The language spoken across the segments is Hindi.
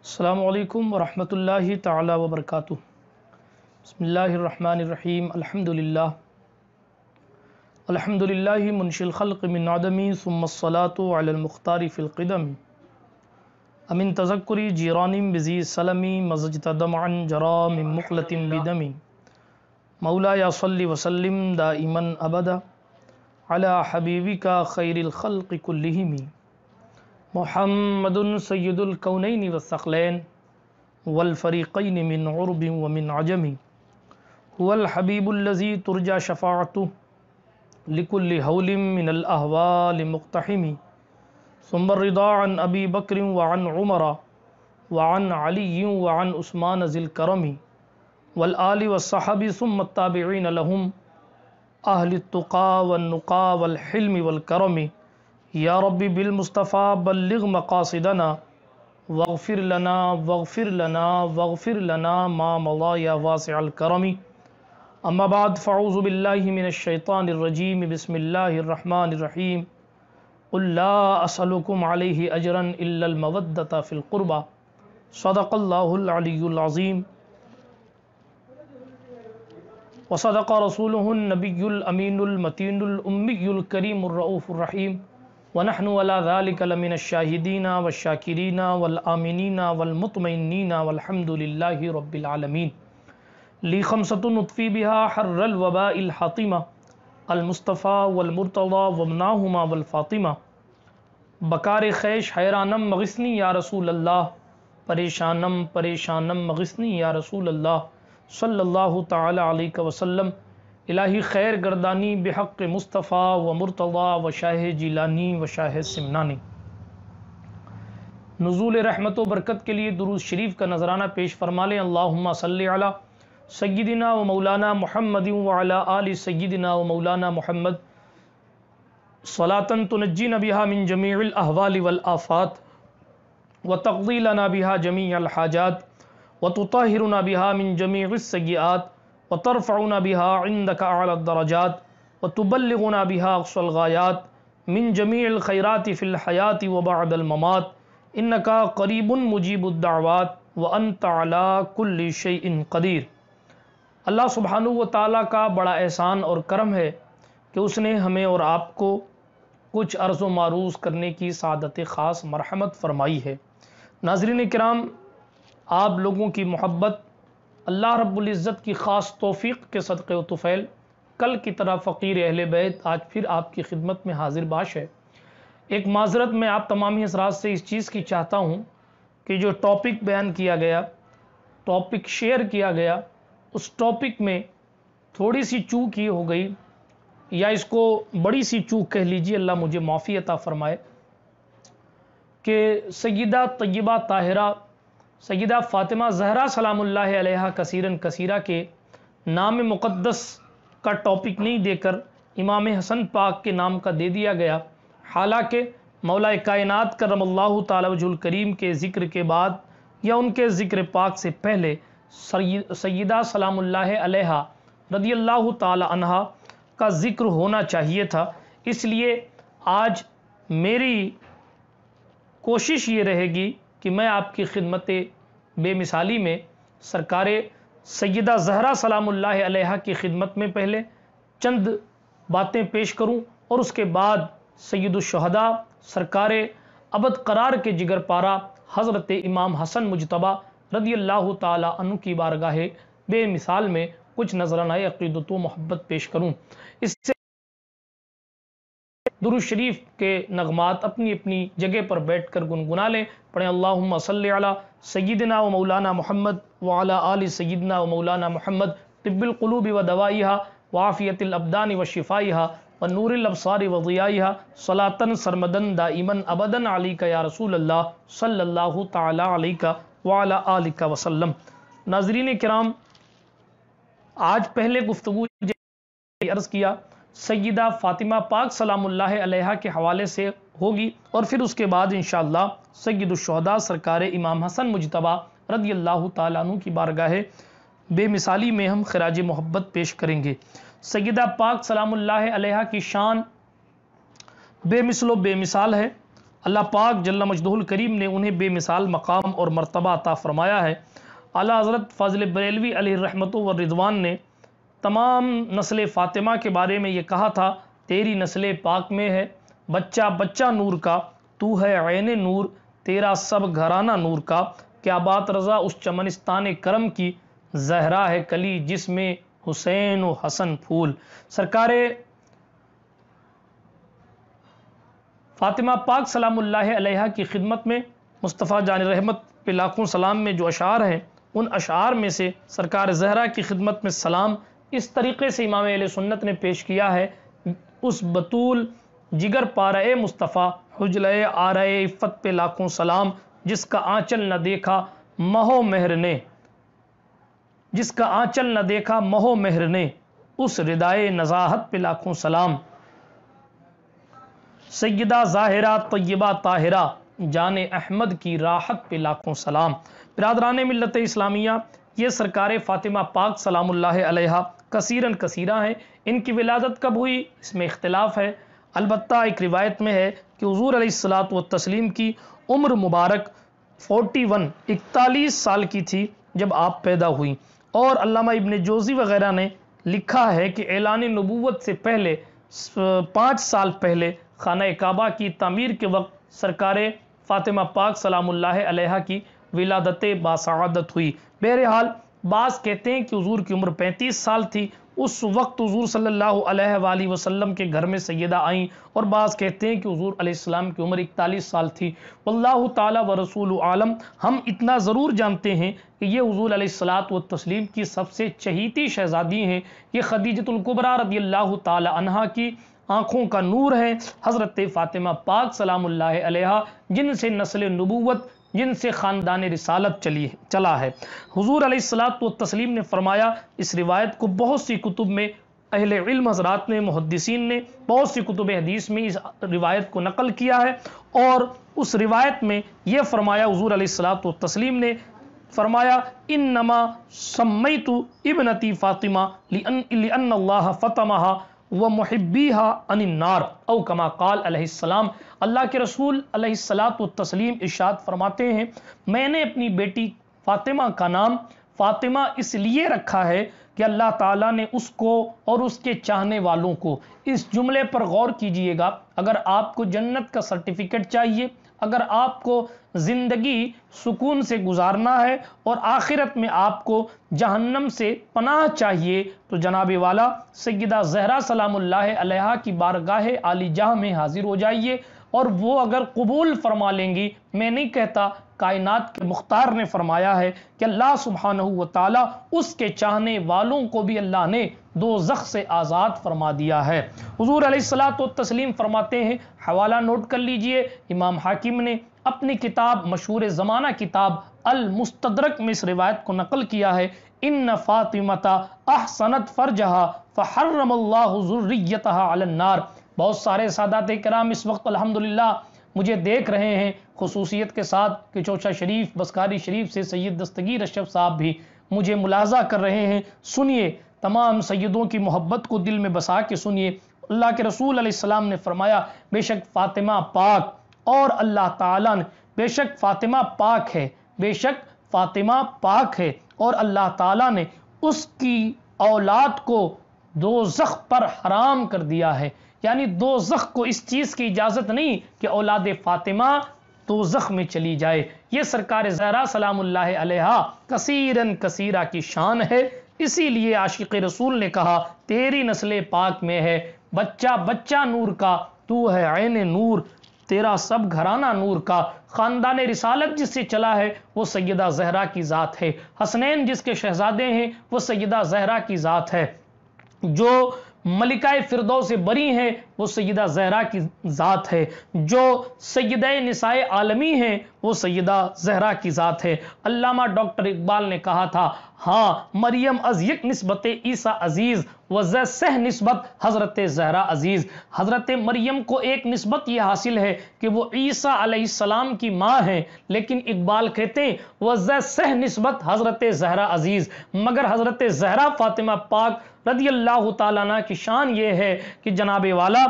अल्लाम वरहमल तबरक बसमीम अलहमदिल्ला अलहमदिल्ला मुंशिलखलक मिनदमी सुमसलातमुख्तारी फ़िलकदम अमिन तजक्री जीरानम बज़ी सलमी मजज तदमान जराम मुखलतिम बिदमी मौला यासल्ल वसलम इमन अबदा अला हबीबी का खैरखलकुल्लिमी मोहम्मद सैदुलकौनैन वसखलैन वलफ़रीक़ैन मिन उर्ब व मिन अजमी वलहबीबुल्लजी तुरजा शफ़ातु लिकुल्ल हौलिम मिनलहवाल मुख्तमी सुमरदान अबी बकर वान उमरा वान अली वान उस्मान ज़िलकरमी वल आली वसाहबी सुमताबीन लहम अहल तुक़ा वनुक़ा वलहिल्म वलकरमी या रबी बिलमुस्तफ़ा बल्लग मकासदना वगफ़िर लना वगफ़िर लना वगफ़िर लना मा मला या वासमी अम्माबाद फ़ाउज़बिल्लिमिनशैतानरजीम बसमीम असलकुम अलह अजरन इल्लमवदता फ़िलकुरबा सदक़ल्लाज़ीम वसदक रसूल नबीमतीनकरीमरऊफ़रहीम वनहन वलामिन शाहिदीना व शाकिरीना वलआमिनना वलमतमिनना वलहमदिल्ला रबालमीन ली खमसतनफ़ी बिहा हर्रलवबा हातिमा अलमुस्तफ़ा वलमरतवा वमनाहुमा वलफ़ातिमा बकार खैश हैरानम मगसनी या रसूल अल्लाह परेशानम परेशानम मगसनी या रसूल अल्लाह सल्लल्लाहु ताला अलैहि वसल्लम इलाही खैर गर्दानी बेहक मुस्तफ़ा व मुर्तवा व शाह जीलानी व शाह सिमनानी नज़ूल रहमत व बरकत के लिए दुरुज शरीफ का नजराना पेश फरमा लें अल्लाहुम्मा सल्ली अला व मौलाना मोहम्मद वाला आली सैदिना व मौलाना मोहम्मद सलातन तुनजी नबिहा मिन जमील अहवाल आफ़ात व तकदीला नबिहा जमी अलहाजात व तताहिर नबिहा मिन जमी सयात व तरफ़ाउन बिहा इंद कालदराजात व तुबलगना बिहा अक्सलगायात मिन जमील खैरात फ़िलहयात ममात इन का करीबन मुजीबुद्दावात व अन तला कुल्ल इन कदीर अल्लाह सुबहानु व ताली का बड़ा एहसान और करम है कि उसने हमें और आपको कुछ अर्जो मारूस करने की सादत ख़ास मरहमत फरमाई है नाजरीन कराम आप लोगों की मोहब्बत अल्लाह रब्ज़त की ख़ास तोफ़ी के सदक़े व तुफ़ैल कल की तरह फ़कीर अहल बैत आज फिर आपकी खिदमत में हाजिर बाश है एक माजरत मैं आप तमाम हजरात से इस चीज़ की चाहता हूँ कि जो टॉपिक बयान किया गया टॉपिक शेयर किया गया उस टॉपिक में थोड़ी सी चूक ही हो गई या इसको बड़ी सी चूक कह लीजिए अल्लाह मुझे माफ़ी अता फ़रमाए कि सैदा तय्यबा ताहिरा सैदा फ़ातिमा जहरा सलामुल्लाह कसीरन कसीरा के नाम मुक़दस का टॉपिक नहीं देकर इमाम हसन पाक के नाम का दे दिया गया हालांकि मौला कायनात करमल्ला तजुल करीम के ज़िक्र के बाद या उनके ज़िक्र पाक से पहले सयदा सलामुल्लाह रदी अल्लाह तहा का ज़िक्र होना चाहिए था इसलिए आज मेरी कोशिश ये रहेगी कि मैं आपकी खिदमत बेमिसाली में सरकार सैदा जहरा सलामुल्लाह की खिदमत में पहले चंद बातें पेश करूं और उसके बाद सैदुलशहदा सरकार अबद करार के जिगर पारा हज़रत इमाम हसन मुजतबा रदी अल्लाह तु की बारगाह बेमिसाल में कुछ नजराना अकीदत मोहब्बत पेश करूँ इससे दुरुशरीफ़ शरीफ के नगमात अपनी अपनी जगह पर बैठ कर गुनगुना लें पढ़ें अल्लाम सल सैदना व मौलाना मोहम्मद वाल आल सैदना व मौलाना मोहम्मद तिब्बिलकलूब व दवाइहा वाफ़ियतलअबदान व शिफाइहा व नूरलबसार वजियाहा सलातन सरमदन दाइमन अबदन अली का या रसूल अल्लाह सल्ला तली का वाला आल का वसलम नाजरीन कराम आज पहले गुफ्तु अर्ज़ किया सैदा फ़ातिमा पाक सलाम के हवाले से होगी और फिर उसके बाद इन शाह सैदुलशहदा सरकार इमाम हसन मुजतबा रदी अल्लाह तु की बारगाह बेमिसाली में हम खराज मोहब्बत पेश करेंगे सैदा पाक सलाम की शान बे बेमिसाल है अल्लाह पाक जल्ला मजदूल करीम ने उन्हें बेमिसाल मकाम और मरतबा अता फ़रमाया है अला हज़रत फ़ाजिल बरेलवी रहमत व रिजवान ने तमाम नस्ल फ़ातिमा के बारे में ये कहा था तेरी नस्ल पाक में है बच्चा बच्चा नूर का तू है आयन नूर तेरा सब घराना नूर का क्या बात रज़ा उस चमनिस्तान करम की जहरा है कली जिसमें हुसैन व हसन फूल सरकार फ़ातिमा पाक सलाम्ला की खिदमत में मुस्तफ़ा जान रहमत पे लाखों सलाम में जो अशार हैं उन अशार में से सरकार जहरा की खिदमत में सलाम इस तरीके से इमाम सुन्नत ने पेश किया है उस बतूल जिगर पारे मुस्तफ़ा हजल आ रहे इफ़त पे लाखों सलाम जिसका आंचल न देखा महो मेहर ने जिसका आंचल न देखा महो मेहर ने उस रिदाए नज़ाहत पे लाखों सलाम सैदा ज़ाहिरा तय्यबा ताहिरा जान अहमद की राहत पे लाखों सलाम बिरादरान मिलत इस्लामिया ये सरकार फ़ातिमा पाक सलाम कसीरन कसीरा हैं इनकी विलादत कब हुई इसमें इख्तलाफ है अलबत् एक रिवायत में है कि हजूर अलीसलात व तस्लीम की उम्र मुबारक 41 इकतालीस साल की थी जब आप पैदा हुई और अल्लामा इबन जोजी वगैरह ने लिखा है कि ऐलान नबूवत से पहले पाँच साल पहले खाना काबा की तमीर के वक्त सरकार फ़ातिमा पाक सलाम की विलादत बासादत हुई बहरहाल बाज़ कहते हैं कि हजूर की उम्र पैंतीस साल थी उस वक्त हजूर सल्लल्लाहु अलैहि वसल्लम के घर में सैदा आईं और बास कहते हैं कि हजूर अलैहिस्सलाम की उम्र इकतालीस साल थी वल्लाह ताला व रसूल आलम हम इतना ज़रूर जानते हैं कि ये हजूर अलैहिस्सलात व तस्लीम की सबसे चहीती शहज़ादी हैं ये खदीजतुल्कुबरा रदी अल्लाह तहा की आँखों का नूर है हज़रत फ़ातिमा पाक सलाम जिनसे नस्ल नबूवत जिनसे ख़ानदान रिसालत चली चला है हजूर अलैहिस्सलात व तस्लीम ने फरमाया इस रिवायत को बहुत सी कुतुब में अहल इल्म हजरात ने मुहदसिन ने बहुत सी कुतुब हदीस में इस रिवायत को नकल किया है और उस रिवायत में यह फरमाया हजूर अलैहिस्सलात व तस्लीम ने फरमाया इन नमा समय तो इबनती फ़ातिमा फ़तमहा व महब्बी हा अनिनार अव कमा काल अलैहिस्सलाम अल्लाह के रसूल अलैहिस्सलातु तस्लीम फरमाते हैं मैंने अपनी बेटी फातिमा का नाम फातिमा इसलिए रखा है कि अल्लाह ताला ने उसको और उसके चाहने वालों को इस जुमले पर गौर कीजिएगा अगर आपको जन्नत का सर्टिफिकेट चाहिए अगर आपको ज़िंदगी सुकून से गुजारना है और आखिरत में आपको जहन्नम से पनाह चाहिए तो जनाब वाला सैदा जहरा सलामुल्लाह की बारगाह आली जाह में हाजिर हो जाइए और वो अगर कबूल फरमा लेंगी मैं नहीं कहता कायनात के मुख्तार ने फरमाया है कि अल्लाह सुबहान ताली उसके चाहने वालों को भी अल्लाह ने दो जख से आज़ाद फरमा दिया है हजूर तो तस्लीम फरमाते हैं हवाला नोट कर लीजिए इमाम हाकिम ने अपनी किताब मशहूर ज़माना किताब अल मुस्तदरक में इस रिवायत को नकल किया है इन फ़ातिमता अहसनत फ़रजहा जुर्रियतहा अलन्नार बहुत सारे सादात कराम इस वक्त अल्हम्दुलिल्लाह मुझे देख रहे हैं खसूसियत के साथ कि चौचा शरीफ बस्कारी शरीफ से सैद दस्तगीर अशरफ साहब भी मुझे मुलाजा कर रहे हैं सुनिए तमाम सैदों की मोहब्बत को दिल में बसा के सुनिए अल्लाह के रसूल सलाम ने फरमाया बेशक फ़ातिमा पाक और अल्लाह ताला ने बेशक फ़ातिमा पाक है बेशक फ़ातिमा पाक है और अल्लाह ताला ने उसकी औलाद को दो पर हराम कर दिया है यानी दो को इस चीज़ की इजाज़त नहीं कि औलाद फातिमा दो में चली जाए ये सरकार जहरा सलाम कसीरन कसीरा की शान है इसीलिए आशिक रसूल ने कहा तेरी नस्ल पाक में है बच्चा बच्चा नूर का तू है आयन नूर तेरा सब घराना नूर का ख़ानदान रिसालत जिससे चला है वो सैदा जहरा की ज़ात है हसनैन जिसके शहजादे हैं वो सैदा जहरा की ज़ात है जो मलिकाए फिरदौ से बरी हैं वो सैदा जहरा की ज़ात है जो सैद नसाए आलमी हैं वो सैदा जहरा की ज़ात है अल्लामा डॉक्टर इकबाल ने कहा था हाँ मरियम अज नस्बत ईसा अजीज़ वज सह नस्बत हज़रत जहरा अजीज़ हज़रत मरियम को एक नस्बत यह हासिल है कि वो ईसा सलाम की माँ है लेकिन इकबाल कहते हैं जै सह नस्बत हज़रत जहरा अजीज़ मगर हज़रत जहरा फ़ातिमा पाक रदी अल्लाह तान की शान ये है कि जनाब वाला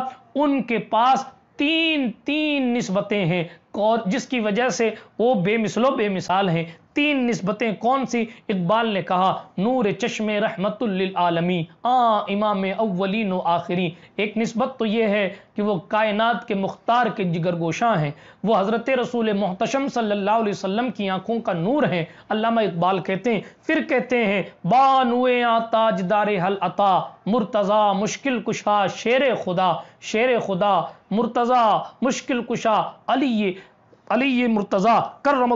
उनके पास तीन तीन नस्बतें हैं और जिसकी वजह से वो बेमिसलो बेमिसाल हैं तीन नस्बतें कौन सी इकबाल ने कहा नूर चश्म रहमतुल्लमी आ इमाम अवलिन आखिरी एक नस्बत तो ये है कि वो कायनात के मुख्तार के जिगरगोशा हैं वो हज़रत रसूल मोहतशम सल्ला वसम की आंखों का नूर है अलामा इकबाल कहते हैं फिर कहते हैं बानुए ताजदार हल अता मुर्तज़ा मुश्किल कुशा शेर खुदा शेर खुदा मुर्तज़ा मुश्किल कुशा अली अली मुर्तज़ा करम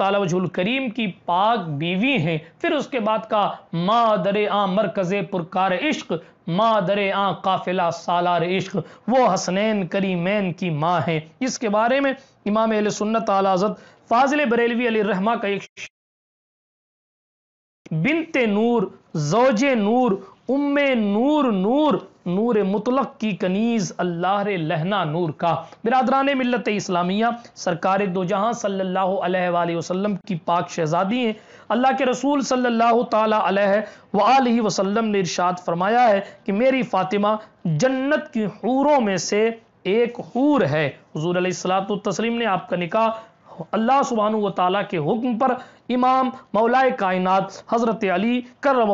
तजुल करीम की पाक बीवी हैं फिर उसके बाद का माँ दर आ मरकज़ पुरकार इश्क माँ दर आ काफिला सालार इश्क वो हसनैन करीमैन की माँ हैं इसके बारे में इमाम अल सुन्नत आलाजत फाजिल बरेलवी अली रहमा का एक बिनते नूर जोजे नूर उम्मे नूर नूर नूर मुतलक की कनीज़ अल्लाह लहना नूर का बिरादरान मिलत इस्लामिया सरकार दो जहाँ सल्ला वसलम की पाक शहजादी हैं अल्लाह के रसूल सल्लल्लाहु अलैहि वसल्लम ने इरशाद फरमाया है कि मेरी फ़ातिमा जन्नत की हूरों में से एक हूर है हजूर सलात तस्लीम ने आपका निकाह अल्लाह सुबहान व के हुक्म पर इमाम मौलाए कायनात हज़रत अली करम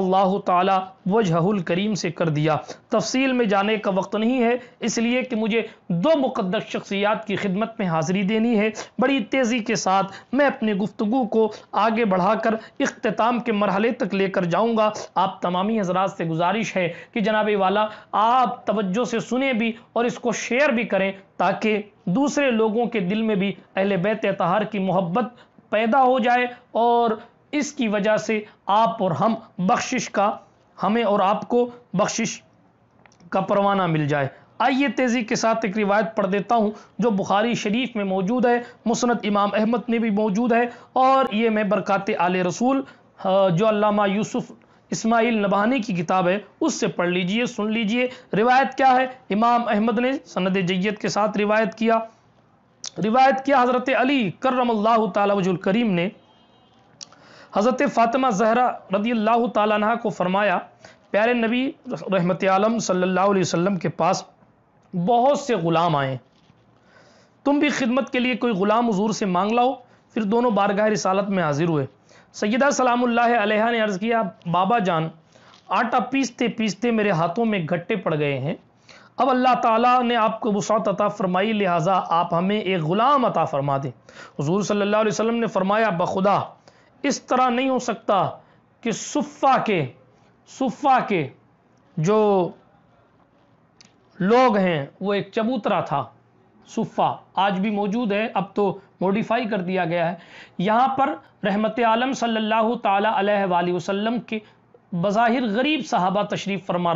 ताला वजहुल करीम से कर दिया तफसील में जाने का वक्त नहीं है इसलिए कि मुझे दो मुकदस शख्सियात की खिदमत में हाजिरी देनी है बड़ी तेज़ी के साथ मैं अपनी गुफ्तु को आगे बढ़ाकर अख्ताम के मरहले तक लेकर जाऊँगा आप तमामी हजरात से गुजारिश है कि जनाब वाला आप तवज्जो से सुने भी और इसको शेयर भी करें ताकि दूसरे लोगों के दिल में भी अहल बैत तहार की मोहब्बत पैदा हो जाए और इसकी वजह से आप और हम बख्शिश का हमें और आपको बख्शिश का परवाना मिल जाए आइए तेज़ी के साथ एक रिवायत पढ़ देता हूँ जो बुखारी शरीफ में मौजूद है मुसनत इमाम अहमद में भी मौजूद है और ये मैं बरक़ात आल रसूल जो अल्लामा यूसुफ़ इस्माइल नबानी की किताब है उससे पढ़ लीजिए सुन लीजिए रिवायत क्या है इमाम अहमद ने सनद जैत के साथ रिवायत किया रिवायत किया हज़रत अली करम तजुल करीम ने हज़रत फ़ातिमा जहरा रदी अल्लाह तह को फरमाया प्यारे नबी रहमत आलम सल्लल्लाहु अलैहि वसल्लम के पास बहुत से ग़ुलाम आए तुम भी खिदमत के लिए कोई ग़ुलाम हजूर से मांग लाओ फिर दोनों बारगाह रिसालत में हाजिर हुए सैदा सलाम ने अर्ज़ किया बाबा जान आटा पीसते पीसते मेरे हाथों में घट्टे पड़ गए हैं अब अल्लाह ताला ने आपको वसात अता फरमाई लिहाजा आप हमें एक ग़ुलाम अता फरमा दें हजूर सल्ला वसम ने फरमाया बखुदा इस तरह नहीं हो सकता कि सुफ़ा के सुफ़ा के जो लोग हैं वो एक चबूतरा था सुफ़ा आज भी मौजूद है अब तो मॉडिफाई कर दिया गया है यहाँ पर रहमत आलम सल्लल्लाहु ताला अलैहि वसल्लम के बज़ाहिर गरीब साहबा तशरीफ़ फरमा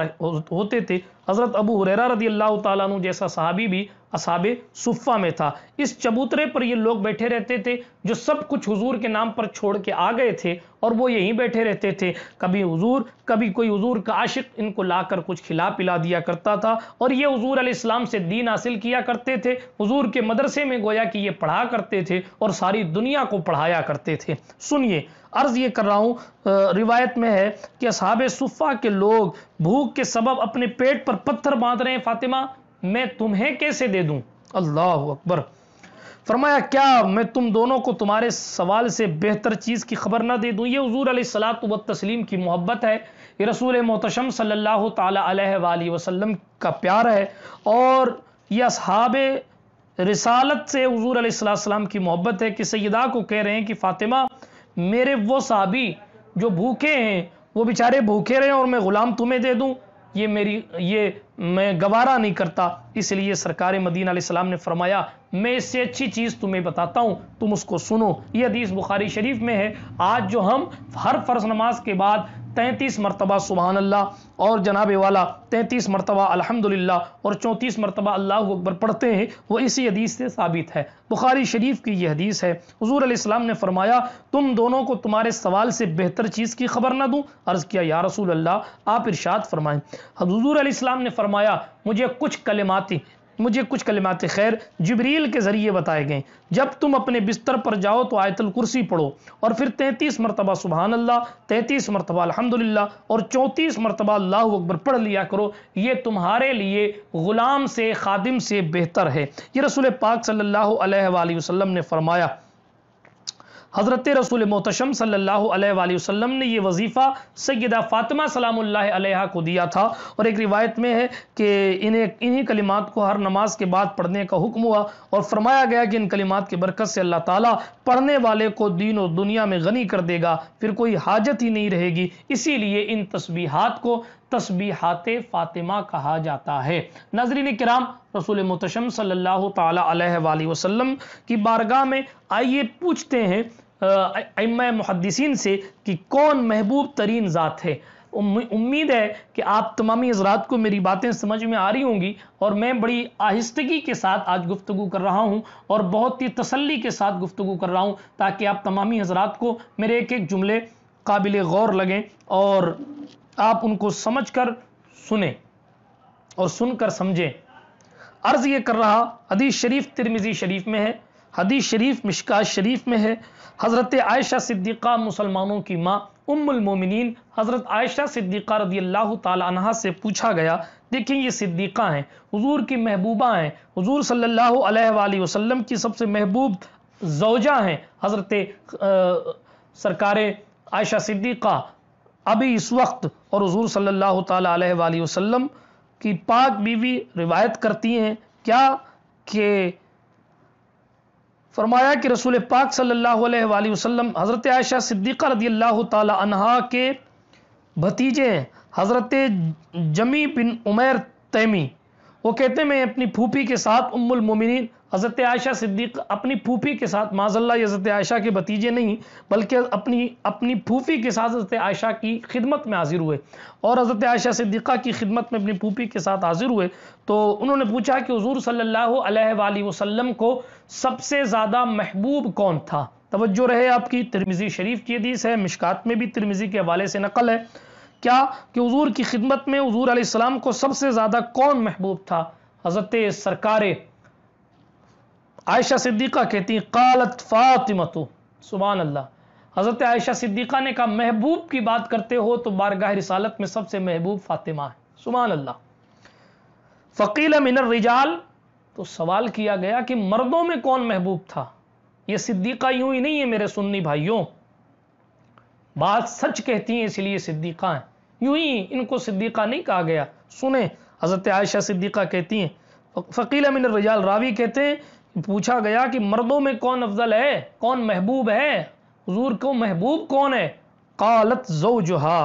होते थे हज़रत अबू हुररा रदी अल्लाह तु जैसा सहाबी भी असहाब सुफ़ा में था इस चबूतरे पर ये लोग बैठे रहते थे जो सब कुछ हुजूर के नाम पर छोड़ के आ गए थे और वो यहीं बैठे रहते थे कभी हुजूर कभी कोई हुजूर का आशिक इनको लाकर कुछ खिला पिला दिया करता था और ये हुजूर इस्लाम से दीन हासिल किया करते थे हुजूर के मदरसे में गोया कि ये पढ़ा करते थे और सारी दुनिया को पढ़ाया करते थे सुनिए अर्ज़ ये कर रहा हूँ रिवायत में है कि असहाब सुफ़ा के लोग भूख के सबब अपने पेट पर पत्थर बांध रहे हैं फातिमा मैं तुम्हें कैसे दे दूँ अल्लाह अकबर फरमाया क्या मैं तुम दोनों को तुम्हारे सवाल से बेहतर चीज़ की खबर ना दे दूँ ये हजूर सलात व तस्लीम की मोहब्बत है ये रसूल मोहतशम सल्लल्लाहु अलैहि वसल्लम का प्यार है और यह असहाब रिसालत से हजूर सलाम की मोहब्बत है कि सैदा को कह रहे हैं कि फ़ातिमा मेरे वो साहबी जो भूखे हैं वो बेचारे भूखे रहे और मैं गुलाम तुम्हें दे दूं ये मेरी ये मैं गवारा नहीं करता इसलिए सरकार मदीन आसमाम ने फरमाया मैं इससे अच्छी चीज़ तुम्हें बताता हूँ तुम उसको सुनो ये हदीस बुखारी शरीफ में है आज जो हम हर फ़र्ज नमाज के बाद तैतीस मरतबा सुबहान अल्लाह और जनाब वाला तैंतीस मरतबा अलहमदिल्ला और चौंतीस मरतबा अल्लाह अकबर पढ़ते हैं वह इसी हदीस से साबित है बुखारी शरीफ की यह हदीस है हजूर इस्लाम ने फरमाया तुम दोनों को तुम्हारे सवाल से बेहतर चीज़ की खबर ना दूँ अर्ज़ किया या रसूल अल्लाह आप इर्शाद फरमाएँ हजूर इस्लाम ने फरमा फरमाया मुझे कुछ कलमाती मुझे कुछ कलमात खैर जबरील के ज़रिए बताए गए जब तुम अपने बिस्तर पर जाओ तो आयतल कुर्सी पढ़ो और फिर तैंतीस मरतबा सुबहान अल्लाह तैंतीस मरतबा अलहमदिल्ला और चौंतीस मरतबा अल्लाह अकबर पढ़ लिया करो ये तुम्हारे लिए ग़ुलाम से खादिम से बेहतर है ये रसूल पाक सल्लल्लाहु अलैहि वसल्लम ने फरमाया हज़रत रसूल मोहतम सल्लल्लाहु ने यह वजीफ़ा सैदा फ़ातिमा सलाम को दिया था और एक रिवायत में है कि इन्हें इन्हीं कलिमात को हर नमाज के बाद पढ़ने का हुक्म हुआ और फरमाया गया कि इन कलिमात की बरकत से अल्लाह ताला पढ़ने वाले को दीन और दुनिया में गनी कर देगा फिर कोई हाजत ही नहीं रहेगी इसीलिए इन तस्बीहात को तस्बीहात फ़ातिमा कहा जाता है नजरीन कराम रसूल मुतशम सल्लल्लाहु अलैहि वसल्लम की बारगाह में आइए पूछते हैं अम मुहदसिन से कि कौन महबूब तरीन ज़ात है उम्मीद है कि आप तमामी हजरात को मेरी बातें समझ में आ रही होंगी और मैं बड़ी आहिस्तगी के साथ आज गुफ्तु कर रहा हूँ और बहुत ही तसल्ली के साथ गुफ्तु कर रहा हूँ ताकि आप तमामी हजरात को मेरे एक एक जुमले काबिल गौर लगें और आप उनको समझ कर सुने और सुनकर समझें अर्ज ये कर रहा हदीस शरीफ तिरमिजी शरीफ में है हदीस शरीफ मिशका शरीफ में है हज़रत आयशा सिद्दीक़ा मुसलमानों की माँ उम्मिन हज़रत आयशा सिद्दीक़ा रदी अल्लाह तहा से पूछा गया देखें ये सिद्दीक़ा हैं हुजूर की महबूबा हैं हुजूर सल्लल्लाहु अलैहि वसल्लम की सबसे महबूब जोजा हैं हज़रत सरकार आयशा सिद्दीक़ा अभी इस वक्त और हजूर सल्लल्लाहु अलैहि वसल्लम की पाक बीवी रिवायत करती हैं क्या कि फरमाया कि रसूल पाक सल्लल्लाहु अलैहि वसल्लम हज़रत आयशा सिद्दीक़ा रदी अल्लाह तहा के भतीजे हैं हज़रत जमी बिन उमैर तैमी वो कहते मैं अपनी फूफी के साथ उम्मुल मोमिन हज़रत आयशा सिद्दीक अपनी फूफी के साथ माजल्ला हज़रत आयशा के भतीजे नहीं बल्कि अपनी अपनी फूफी के साथ हज़रत आयशा की खिदमत में हाजिर हुए और हज़रत आयशा सिद्दीक़ा की खिदमत में अपनी फूफी के साथ हाजिर हुए तो उन्होंने पूछा कि हजूर सल्लल्लाहु अलैहि वसल्लम को सबसे ज़्यादा महबूब कौन था तवज्जो रहे आपकी तिरमिज़ी शरीफ की हदीस है मिशकात में भी तिरमिज़ी के हवाले से नकल है क्या कि हजूर की खिदमत में हजूर आलाम को सबसे ज़्यादा कौन महबूब था हज़रत सरकार आयशा सिद्दीक़ा कहती कालत तो सुबहान अल्लाह हज़रत आयशा सिद्दीक़ा ने कहा महबूब की बात करते हो तो बारगाह रिसालत में सबसे महबूब फ़ातिमा है सुबहान अल्लाह फ़कील मिनर रिजाल तो सवाल किया गया कि मर्दों में कौन महबूब था ये सिद्दीक़ा यूं ही नहीं है मेरे सुन्नी भाइयों बात सच कहती हैं इसलिए सिद्दीक़ा हैं यूं ही इनको सिद्दीक़ा नहीं कहा गया सुने हज़रत आयशा सिद्दीक़ा कहती हैं फ़कील मिन रजाल रावी कहते हैं पूछा गया कि मर्दों में कौन अफजल है कौन महबूब है हजूर को महबूब कौन है कालत जऊ जहा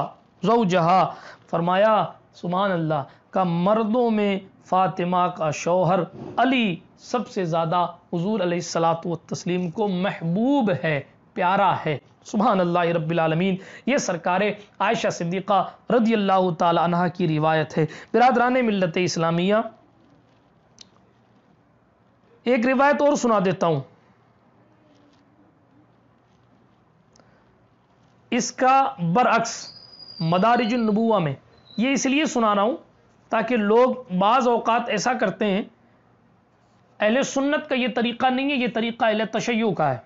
जहा फरमाया सुमान अल्लाह का मर्दों में फ़ातिमा का शौहर अली सबसे ज़्यादा हजूर सलात तस्लीम को महबूब है प्यारा है सुबह अल्लाह रबीआलमीन ये सरकार आयशा सिद्दीक़ा रदी अल्लाह तह की रिवायत है बिरदरान मिलत इस्लामिया एक रिवायत और सुना देता हूँ इसका बरअक्स मदारजुलनबूआ में ये इसलिए सुना रहा हूँ ताकि लोग बाज़ अवकात ऐसा करते हैं अहल सुन्नत का ये तरीक़ा नहीं है ये तरीक़ा अहल तशयू का है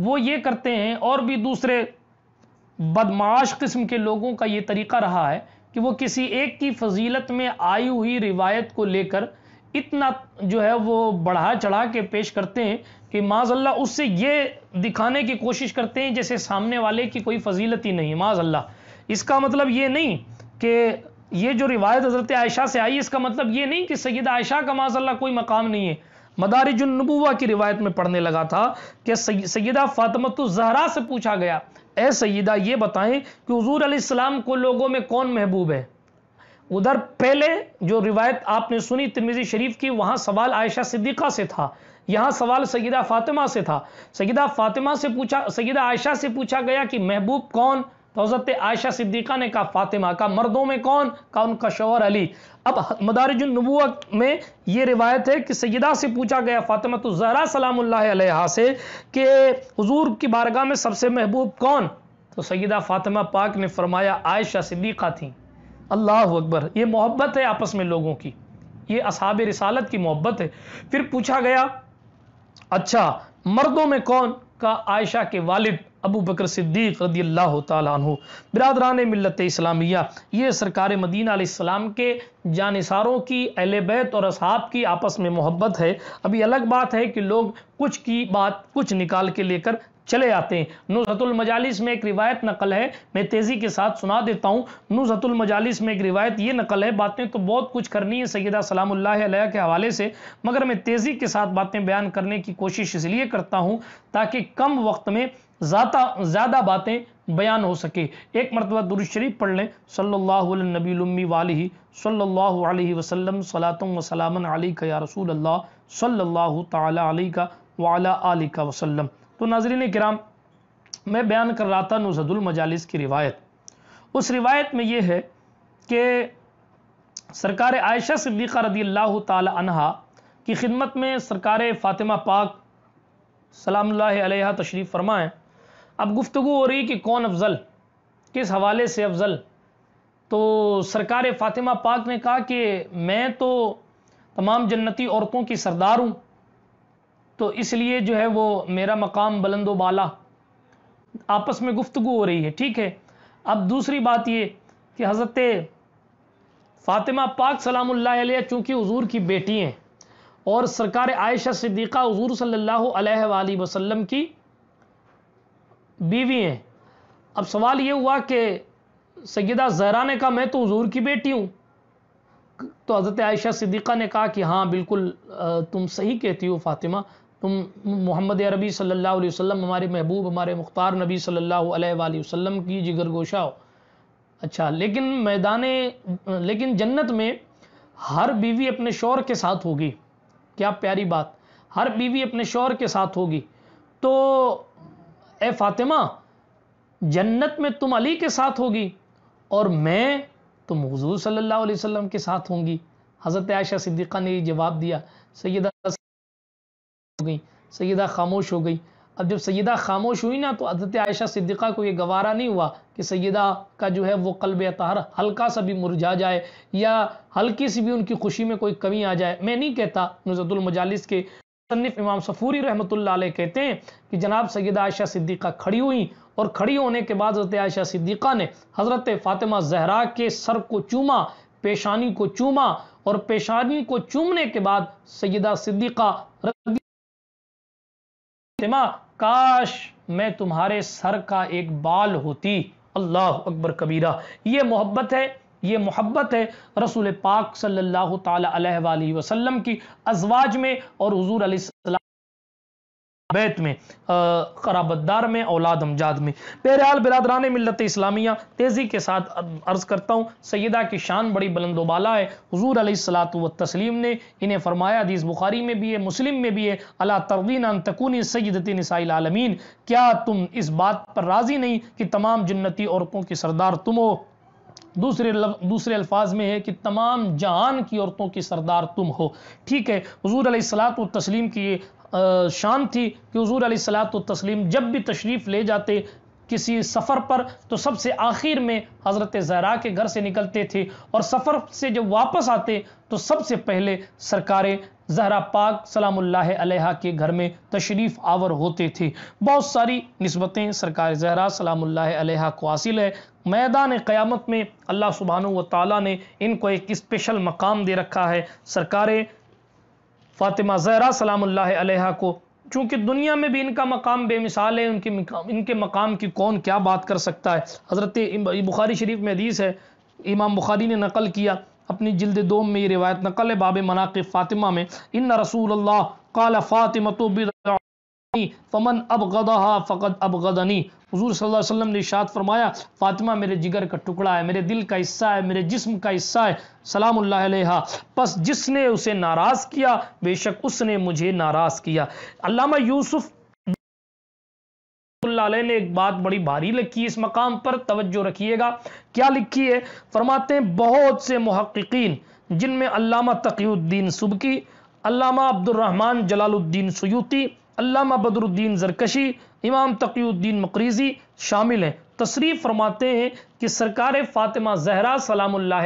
वो ये करते हैं और भी दूसरे बदमाश किस्म के लोगों का ये तरीका रहा है कि वो किसी एक की फजीलत में आई हुई रिवायत को लेकर इतना जो है वो बढ़ा चढ़ा के पेश करते हैं कि माजल्ला उससे ये दिखाने की कोशिश करते हैं जैसे सामने वाले की कोई फजीलत ही नहीं माजल्ला इसका मतलब ये नहीं कि ये जो रिवायत हज़रत आयशा से आई इसका मतलब ये नहीं कि सैद आयशा का माजल्ला कोई मकाम नहीं है मदारिजुलनबुआ की रिवायत में पढ़ने लगा था कि सैदा फातमत जहरा से पूछा गया ए सैदा ये बताएं कि हजूर अलीस्म को लोगों में कौन महबूब है उधर पहले जो रिवायत आपने सुनी तिरमिजी शरीफ की वहाँ सवाल आयशा सिद्दीक़ा से था यहाँ सवाल सगीदा फातिमा से था सगीदा फातिमा से पूछा सगीदा आयशा से पूछा गया कि महबूब कौन तो हजरत आयशा सिद्दीका ने कहा फातिमा का मर्दों में कौन का उनका शोहर अली अब मदारजुलनबूत में ये रिवायत है कि सैदा से पूछा गया फातिमा तो जहरा सलाम से कि हजूर की बारगाह में सबसे महबूब कौन तो सैदा फातिमा पाक ने फरमाया आयशा सिद्दीका थी अल्लाह अकबर ये मोहब्बत है आपस में लोगों की ये असाब रिसालत की मोहब्बत है फिर पूछा गया अच्छा मर्दों में कौन का आयशा के वालिद अबू बकर सिद्दीक रदी अल्लाह तु बिरदरान मिलत इस्लामिया ये सरकार मदीना के जानसारों की अहल बैत और असहाब की आपस में मोहब्बत है अभी अलग बात है कि लोग कुछ की बात कुछ निकाल के लेकर चले आते हैं नुसतुलमजालिस में एक रिवायत नकल है मैं तेज़ी के साथ सुना देता हूँ नुसतुलमजालिस में एक रिवायत ये नकल है बातें तो बहुत कुछ करनी है सैदा सलाम के हवाले से मगर मैं तेज़ी के साथ बातें बयान करने की कोशिश इसलिए करता हूँ ताकि कम वक्त में ज़्यादा ज़्यादा बातें बयान हो सके एक मरतबा दुरुज शरीफ पढ़ लें सल्लल्लाहु अलैहि वाली सल्लल्लाहु अलैहि वसल्लम सलातम वसलामन अली का या रसूल अल्लाह सल्लल्लाहु का वाला अली का वसल्लम तो नाजरीन कराम मैं बयान कर रहा था नुसदुल मजालिस की रिवायत उस रिवायत में यह है कि सरकार आयशा सिद्दीक़ा रदी अल्लाह तहा की खिदमत में सरकार फ़ातिमा पाक सलाम तशरीफ़ फरमाएँ अब गुफ्तु हो रही कि कौन अफजल किस हवाले से अफजल तो सरकार फातिमा पाक ने कहा कि मैं तो तमाम जन्नती औरतों की सरदार हूँ तो इसलिए जो है वो मेरा मकाम बुलंदो बाला आपस में गुफ्तु हो रही है ठीक है अब दूसरी बात ये कि हज़रत फातिमा पाक सलाम चूँकि हजूर की बेटी हैं और सरकार आयशा सिद्दीक़ा हजूर सल्ला वसम की बीवी हैं अब सवाल ये हुआ कि सैदा जहरा ने कहा मैं तो हजूर की बेटी हूँ तो हज़रत आयशा सिद्दीक़ा ने कहा कि हाँ बिल्कुल तुम सही कहती हो फातिमा तुम मोहम्मद अरबी सल्ला वसम हमारे महबूब हमारे मुख्तार नबी सल्ला वसम की जिगर गोशा हो अच्छा लेकिन मैदान लेकिन जन्नत में हर बीवी अपने शोर के साथ होगी क्या प्यारी बात हर बीवी अपने शोर के साथ होगी तो ए फातिमा जन्नत में तुम अली के साथ होगी और मैं तुम हजूर सल्लल्लाहु अलैहि वसल्लम के साथ होंगी हज़रत आयशा सिद्दीक़ा ने ये जवाब दिया सैदा हो गई सैदा खामोश हो गई अब जब सैदा खामोश हुई ना तो हज़रत आयशा सिद्दीक़ा को ये गवारा नहीं हुआ कि सैदा का जो है वो कल्ब तहर हल्का सा भी मुरझा जाए या हल्की सी भी उनकी खुशी में कोई कमी आ जाए मैं नहीं कहता नुजतुलमजालिस के मुसनफ़ इमाम सफूरी रहमत कहते हैं कि जनाब सैद आयशा सिद्दीक़ा खड़ी हुई और खड़ी होने के बाद हज़रत आयशा सिद्दीक़ा ने हज़रत फ़ातिमा जहरा के सर को चूमा पेशानी को चूमा और पेशानी को चूमने के बाद सैदा सिद्दीक़ा काश मैं तुम्हारे सर का एक बाल होती अल्लाह अकबर कबीरा ये मोहब्बत है ये मोहब्बत है रसूल पाक सल्लल्लाहु अलैहि वसल्लम की अजवाज में और हजूर बैत में खराबदार में औलाद अमजाद में बहरहाल बिरादरान मिलत इस्लामिया तेज़ी के साथ अर्ज़ करता हूँ सैदा की शान बड़ी बुलंदोबाला है हजूर सलात व तस्लीम ने इन्हें फरमाया हदीस बुखारी में भी है मुस्लिम में भी है अला तरदीन तकून सैदती नसाइल आलमीन क्या तुम इस बात पर राज़ी नहीं कि तमाम जन्नती औरतों की सरदार तुम हो दूसरे लफ, दूसरे अल्फाज में है कि तमाम जहान की औरतों की सरदार तुम हो ठीक है हजूर सलात तस्लीम की ये शान थी कि हजूर सलात तस्लीम जब भी तशरीफ़ ले जाते किसी सफ़र पर तो सबसे आखिर में हज़रत जहरा के घर से निकलते थे और सफ़र से जब वापस आते तो सबसे पहले सरकारें जहरा पाक सलाम्ला के घर में तशरीफ़ आवर होते थे बहुत सारी नस्बतें सरकार जहरा सलाम्ला को हासिल है मैदान क़यामत में अल्लाह सुबहान व ने इनको एक स्पेशल मकाम दे रखा है सरकार फ़ातिमा ज़हरा सलाम्ह को चूँकि दुनिया में भी इनका मकाम बेमिसाल है उनके इनके मकाम की कौन क्या बात कर सकता है हज़रत बुखारी शरीफ में हदीस है इमाम बुखारी ने नकल किया अपनी जल्द दोम में ये रिवायत नकल है बाब मनाक़ फ़ातिमा में इन रसूल अल्लाह काला फ़ातिमा तो फमन अब गदहा फ़कत अब गदनी हजूर सल्लल्लाहु ने शाद फरमाया फ़ातिमा मेरे जिगर का टुकड़ा है मेरे दिल का हिस्सा है मेरे जिस्म का हिस्सा है सलाम बस जिसने उसे नाराज़ किया बेशक उसने मुझे नाराज़ किया अलामा यूसुफ ने एक बात बड़ी भारी लिखी इस मकाम पर तवज्जो रखिएगा क्या लिखी है फरमाते हैं बहुत से महक्कीन जिनमें अलामा तकीउद्दीन सुबकी अलामा अब्दुलरहमान जलालुद्दीन सयूती अल्लामा बदरुद्दीन जरकशी इमाम तकीउद्दीन मकरीज़ी शामिल हैं तशरीफ़ फरमाते हैं कि सरकार फ़ातिमा जहरा सलाम्ला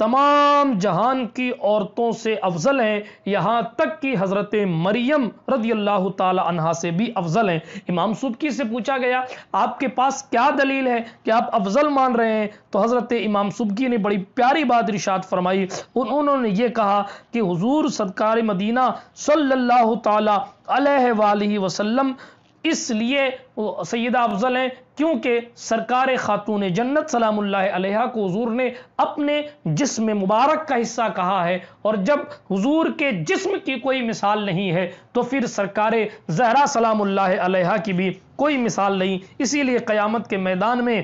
तमाम जहान की औरतों से अफजल हैं यहाँ तक कि हज़रत मरियम रदी अल्लाह तहा से भी अफजल हैं इमाम सुबकी से पूछा गया आपके पास क्या दलील है कि आप अफजल मान रहे हैं तो हज़रत इमाम सुबकी ने बड़ी प्यारी बात रिशात फरमाई उन्होंने ये कहा कि हजूर सरकार मदीना सल्ला तला वसलम इसलिए सैदा अफजल हैं क्योंकि सरकार ख़ातून जन्नत सलाम्ला को हजूर ने अपने जिसम मुबारक का हिस्सा कहा है और जब हजूर के जिसम की कोई मिसाल नहीं है तो फिर सरकार जहरा सलाम्ला की भी कोई मिसाल नहीं इसीलिए क़यामत के मैदान में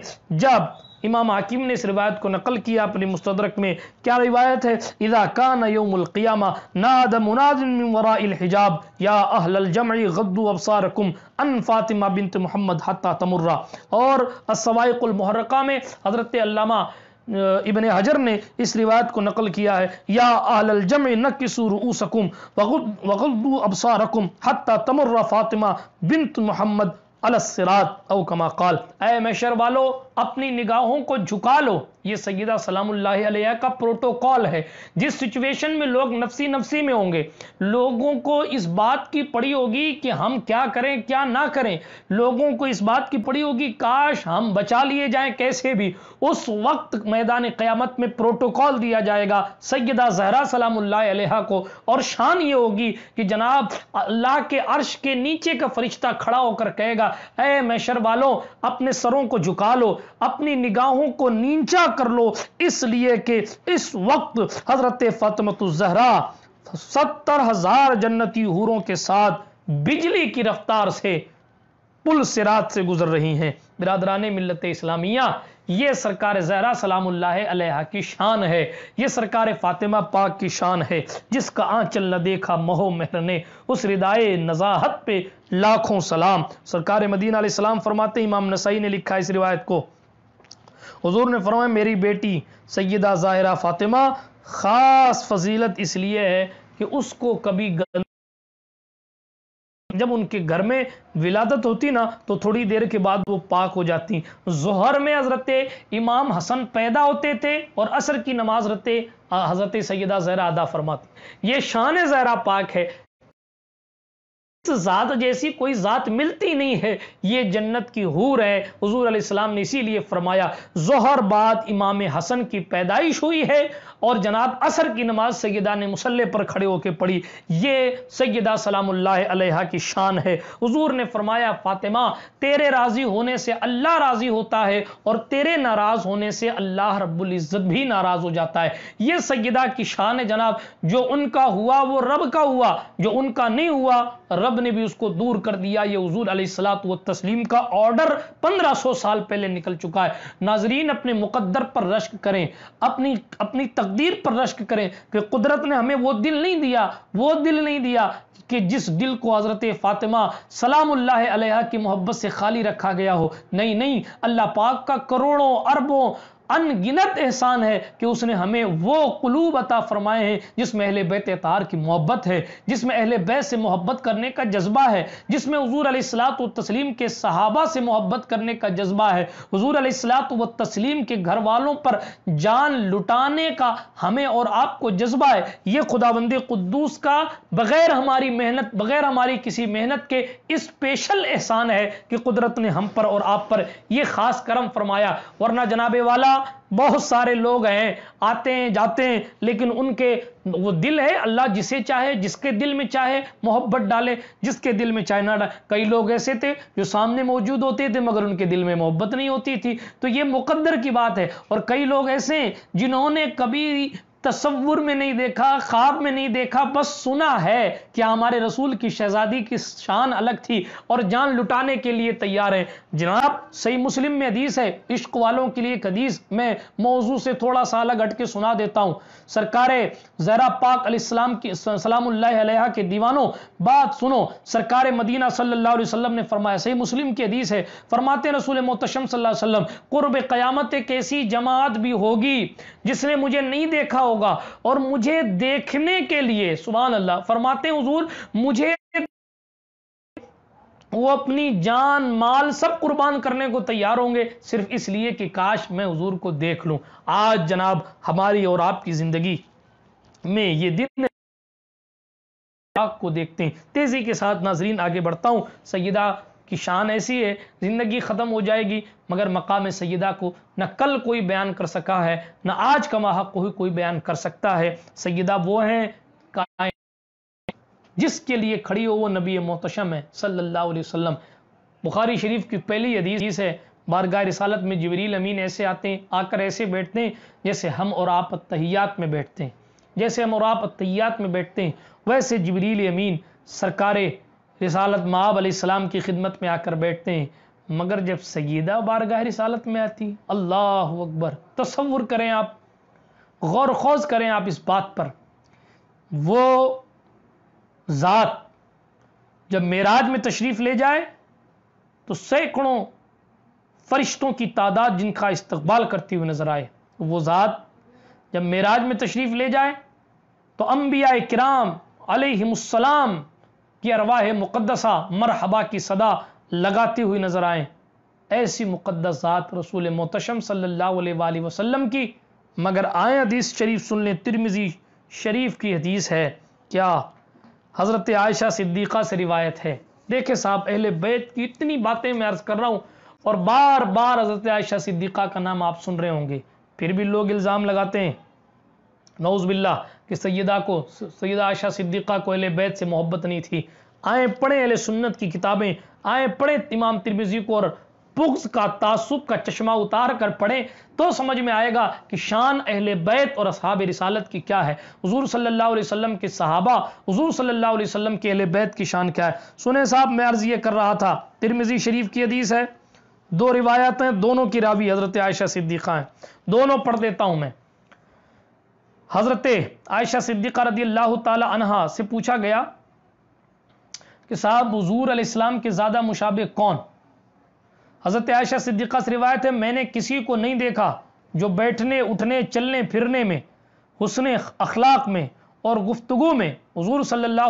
जब इमाम हाकिम ने इस रिवायत को नकल किया अपने मुस्तरक में क्या रिवायत है इदा कान योमक़ियामा नाद मुनादिनजाब या अहलजमी गद्दू अबसारकुम अन फ़ातिमा बिनत मोहम्मद हत्ता तमुर्रा और असवाइकमहरक़ा में हज़रत अल्लामा इबन हजर ने इस रिवायत को नकल किया है या आलजम न किसूरकम वगद्दू अबसारकुम हत्ता तमर्रा फ़ातिमा बिनत मोहम्मद अलसरात अव कमा काल ए मैशर वालो अपनी निगाहों को झुका लो ये सैदा सलाम्ला का प्रोटोकॉल है जिस सिचुएशन में लोग नफसी नफसी में होंगे लोगों को इस बात की पड़ी होगी कि हम क्या करें क्या ना करें लोगों को इस बात की पड़ी होगी काश हम बचा लिए जाएं कैसे भी उस वक्त मैदान क़यामत में प्रोटोकॉल दिया जाएगा सैदा जहरा सलाम्ला को और शान ये होगी कि जनाब अल्लाह के अर्श के नीचे का फरिश्ता खड़ा होकर कहेगा ए मैशर वालों अपने सरों को झुका लो अपनी निगाहों को नीचा कर लो इसलिए कि इस वक्त हजरत जहरा सत्तर हजार जन्नती हूरों के साथ बिजली की रफ्तार से पुल सिरात से गुजर रही हैं बिरादरान मिलत इस्लामिया ये सरकार जहरा सलाम की शान है ये सरकार फातिमा पाक की शान है जिसका आंचल न देखा महो मेहर ने उस रिदाय नज़ाहत पे लाखों सलाम सरकार मदीना सलाम फरमाते इमाम नसई ने लिखा इस रिवायत को हजूर ने फरमाया मेरी बेटी सैदा ज़ाहिरा फातिमा ख़ास फजीलत इसलिए है कि उसको कभी जब उनके घर में विलादत होती ना तो थोड़ी देर के बाद वो पाक हो जाती जोहर में हजरत इमाम हसन पैदा होते थे और असर की नमाज रत हजरत सैदा जहरा अदा फरमाती ये शान जहरा पाक है जात जैसी कोई जात मिलती नहीं है ये जन्नत की हूर है हजूर ने इसीलिए फरमाया जोहर बाद इमाम हसन की पैदाइश हुई है और जनाब असर की नमाज सैदा ने मुसल्ले पर खड़े होकर पढ़ी ये सैदा सलाम्ला की शान है हजूर ने फरमाया फातिमा तेरे राज़ी होने से अल्लाह राज़ी होता है और तेरे नाराज़ होने से अल्लाह रबुल्जत भी नाराज़ हो जाता है ये सैदा की शान है जनाब जो उनका हुआ वो रब का हुआ जो उनका नहीं हुआ रब ने भी उसको दूर कर दिया ये हजूर अलीसलात व तस्लीम का ऑर्डर सौ साल पहले निकल चुका है नाजरीन अपने मुकदर पर रश्क करें अपनी अपनी तक तकदीर पर रश्क करें कि कुदरत ने हमें वो दिल नहीं दिया वो दिल नहीं दिया कि जिस दिल को हज़रत फ़ातिमा सलाम्ला की मोहब्बत से खाली रखा गया हो नहीं नहीं अल्लाह पाक का करोड़ों अरबों अनगिनत एहसान है कि उसने हमें वो कलूब अता फरमाए हैं जिसमें अहल बैत तार की मोहब्बत है जिसमें अहल बैत से मोहब्बत करने का जज्बा है जिसमें हजूर सलात तस्लीम के सहाबा से मोहब्बत करने का जज्बा है हजूर सलात व तस्लीम के घर वालों पर जान लुटाने का हमें और आपको जज्बा है ये खुदाबंदी कुद्दूस का बगैर हमारी मेहनत बगैर हमारी किसी मेहनत के स्पेशल एहसान है कि कुदरत ने हम पर और आप पर यह खास करम फरमाया वरना जनाबे वाला बहुत सारे लोग हैं आते हैं जाते हैं लेकिन उनके वो दिल है अल्लाह जिसे चाहे जिसके दिल में चाहे मोहब्बत डाले जिसके दिल में चाहे ना डाले कई लोग ऐसे थे जो सामने मौजूद होते थे मगर उनके दिल में मोहब्बत नहीं होती थी तो ये मुकद्दर की बात है और कई लोग ऐसे हैं जिन्होंने कभी तस्वुर में नहीं देखा ख्वाब में नहीं देखा बस सुना है कि हमारे रसूल की शहजादी की शान अलग थी और जान लुटाने के लिए तैयार है जनाब सही मुस्लिम में हदीस है इश्क वालों के लिए हदीस मैं मौजू से थोड़ा सा अलग हटके सुना देता हूं सरकार जरा पाक अलैहिस्सलाम की सलाम के दीवानों बात सुनो सरकार मदीना सल्लाम ने फरमाया सही मुस्लिम की हदीस है फरमाते रसूल मोतम सल्लाम अलैहि कुर्ब एक ऐसी जमात भी होगी जिसने मुझे नहीं देखा होगा और मुझे देखने के लिए सुबह अल्लाह फरमाते हजूर मुझे वो अपनी जान माल सब कुर्बान करने को तैयार होंगे सिर्फ इसलिए कि काश मैं हजूर को देख लूं आज जनाब हमारी और आपकी जिंदगी में ये दिन को देखते हैं तेजी के साथ नाजरीन आगे बढ़ता हूं सैदा कि शान ऐसी है ज़िंदगी ख़त्म हो जाएगी मगर मकाम सैदा को न कल कोई बयान कर सका है न आज का माह कोई कोई बयान कर सकता है सैदा वो हैं जिसके लिए खड़ी हो वो नबी मोहतशम है सल्ला वसम बुखारी शरीफ की पहली हदीस है बारगाह रसालत में जबरील अमीन ऐसे आते हैं आकर ऐसे बैठते हैं जैसे हम और आप तहियात में बैठते हैं जैसे हम और आप तहियात में बैठते हैं वैसे जबरील अमीन सरकारें रिसालत माब आसमाम की खिदमत में आकर बैठते हैं मगर जब सगीदा बारगाह रिसालत में आती अल्लाह अकबर तस्वुर करें आप गौर खोज करें आप इस बात पर वो ज़ात जब मेराज में तशरीफ़ ले जाए तो सैकड़ों फरिश्तों की तादाद जिनका इस्तकबाल करती हुई नज़र आए वो ज़ात जब मेराज में तशरीफ़ ले जाए तो अम्बिया कराम अलहसलाम कि अरवाह मुक़दसा मरहबा की सदा लगाती हुई नजर आए ऐसी मुक़दस ज़ात रसूल मोतशम सल्ला वसलम की मगर आए हदीस शरीफ सुन लें तिरमिजी शरीफ की हदीस है क्या हज़रत आयशा सिद्दीक़ा से रिवायत है देखे साहब अहल बैत की इतनी बातें मैं अर्ज़ कर रहा हूँ और बार बार हज़रत आयशा सिद्दीक़ा का नाम आप सुन रहे होंगे फिर भी लोग इल्ज़ाम लगाते हैं नौज़बिल्ला कि सैदा को सैदा आयशा सिद्दीक़ा को अहल बैत से मोहब्बत नहीं थी आए पढ़े अहल सुन्नत की किताबें आए पढ़े इमाम तिरमिजी को और पुख्स का तासुब का चश्मा उतार कर पढ़े तो समझ में आएगा कि शान अहल बैत और असहाब रिसालत की क्या है हजूर सल्ला वसम के सहाबा हजूर सल्ला वसम के अहल बैत की शान क्या है सुने साहब मैं अर्ज़ ये कर रहा था तिरमिजी शरीफ की हदीस है दो रिवायतें दोनों की रावी हज़रत आयशा सिद्दीक़ा हैं दोनों पढ़ देता हूँ मैं हज़रत आयशा सिद्दीक रदी अल्लाह तहा से पूछा गया कि साहब हजूर इस्लाम के ज़्यादा मुशाबे कौन हज़रत आयशा सिद्दीक़ा से रिवायत है मैंने किसी को नहीं देखा जो बैठने उठने चलने फिरने में हसन अखलाक में और गुफ्तगु में हजूर सल्ला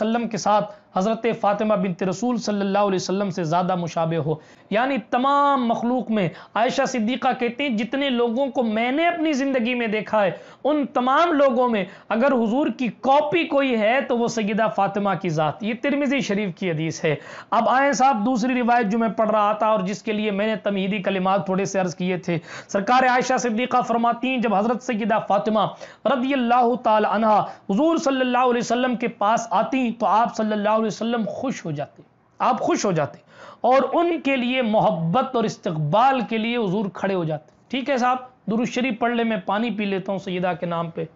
तसलम के साथ हज़रत फ़ातिमा बिन रसूल सल्लाम से ज़्यादा मुशाबे हो यानी तमाम मखलूक में आयशा सिद्दीक़ा कहती हैं जितने लोगों को मैंने अपनी ज़िंदगी में देखा है उन तमाम लोगों में अगर हुजूर की कॉपी कोई है तो वो सगीदा फ़ातिमा की ज़ात ये तिरमिज़ी शरीफ की हदीस है अब आए साहब दूसरी रिवायत जो मैं पढ़ रहा था और जिसके लिए मैंने तमहीदी कलिमात थोड़े से अर्ज़ किए थे सरकार आयशा सिद्दीक़ा फरमाती हैं जब हज़रत सगीदा फ़ातिमा रदी अल्लाह तला हजूर सल्ला वसम के पास आती तो आप सल्ला अलैहि वसल्लम खुश हो जाते आप खुश हो जाते और उनके लिए मोहब्बत और इस्तकबाल के लिए हजूर खड़े हो जाते ठीक है साहब दुरुशरी पढ़ ले मैं पानी पी लेता हूँ सईदा के नाम पे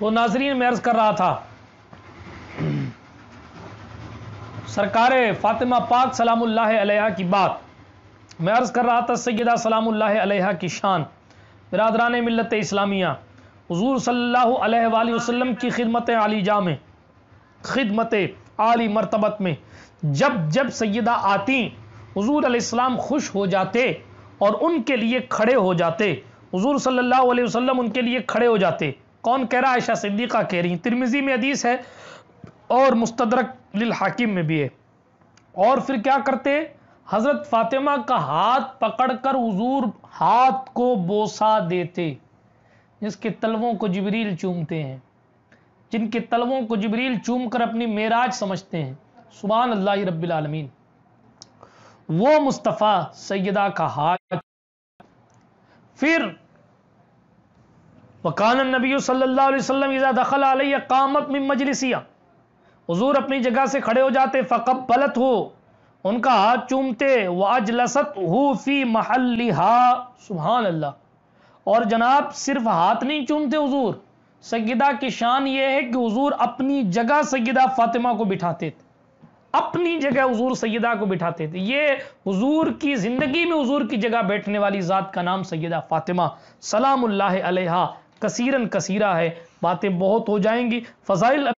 तो नाजरीन मैं अर्ज कर रहा था सरकार फ़ातिमा पाक सलाम अलैहा की बात मैं अर्ज़ कर रहा था सैदा सलाम अलैहा की शान बिरदरान मिलत इस्लामिया हजूर सल्लल्लाहु अलैहि की खिदमत आलीजा में खिदमत आली मरतबत में जब जब सैदा आती हजूर अलैहिस्सलाम खुश हो जाते और उनके लिए खड़े हो जाते हजूर सल्ला अलैहि उनके लिए खड़े हो जाते कौन कह रहा है आयशा सिद्दीक़ा कह रही तिरमिज़ी में अदीस है और मुस्तरक लिल हाकिम में भी है और फिर क्या करते हजरत फातिमा का हाथ पकड़कर हजूर हाथ को बोसा देते जिसके तलवों को जबरील चूमते हैं जिनके तलवों को जबरील चूम कर अपनी मेराज समझते हैं सुबहान अल्लाह रबालमीन वो मुस्तफ़ा सैदा का हाथ फिर वकान नबी सल्लल्लाहु अलैहि वसल्लम इज़ा दखल अलैया कामत मिन मजलिसिया हुजूर अपनी जगह से खड़े हो जाते फ़कब पलत हो उनका हाथ चूमते वाजलसत हु फी महल्लिहा सुबहान अल्लाह और जनाब सिर्फ हाथ नहीं चूमते हुजूर सगीदा की शान ये है कि हुजूर अपनी जगह सगीदा फातिमा को बिठाते थे अपनी जगह हजूर सैदा को बिठाते थे ये हजूर की ज़िंदगी में हजूर की जगह बैठने वाली ज़ात का नाम सैदा फ़ातिमा सलाम अलैहा कसीरन कसीरा है बातें बहुत हो जाएंगी फ़जाइल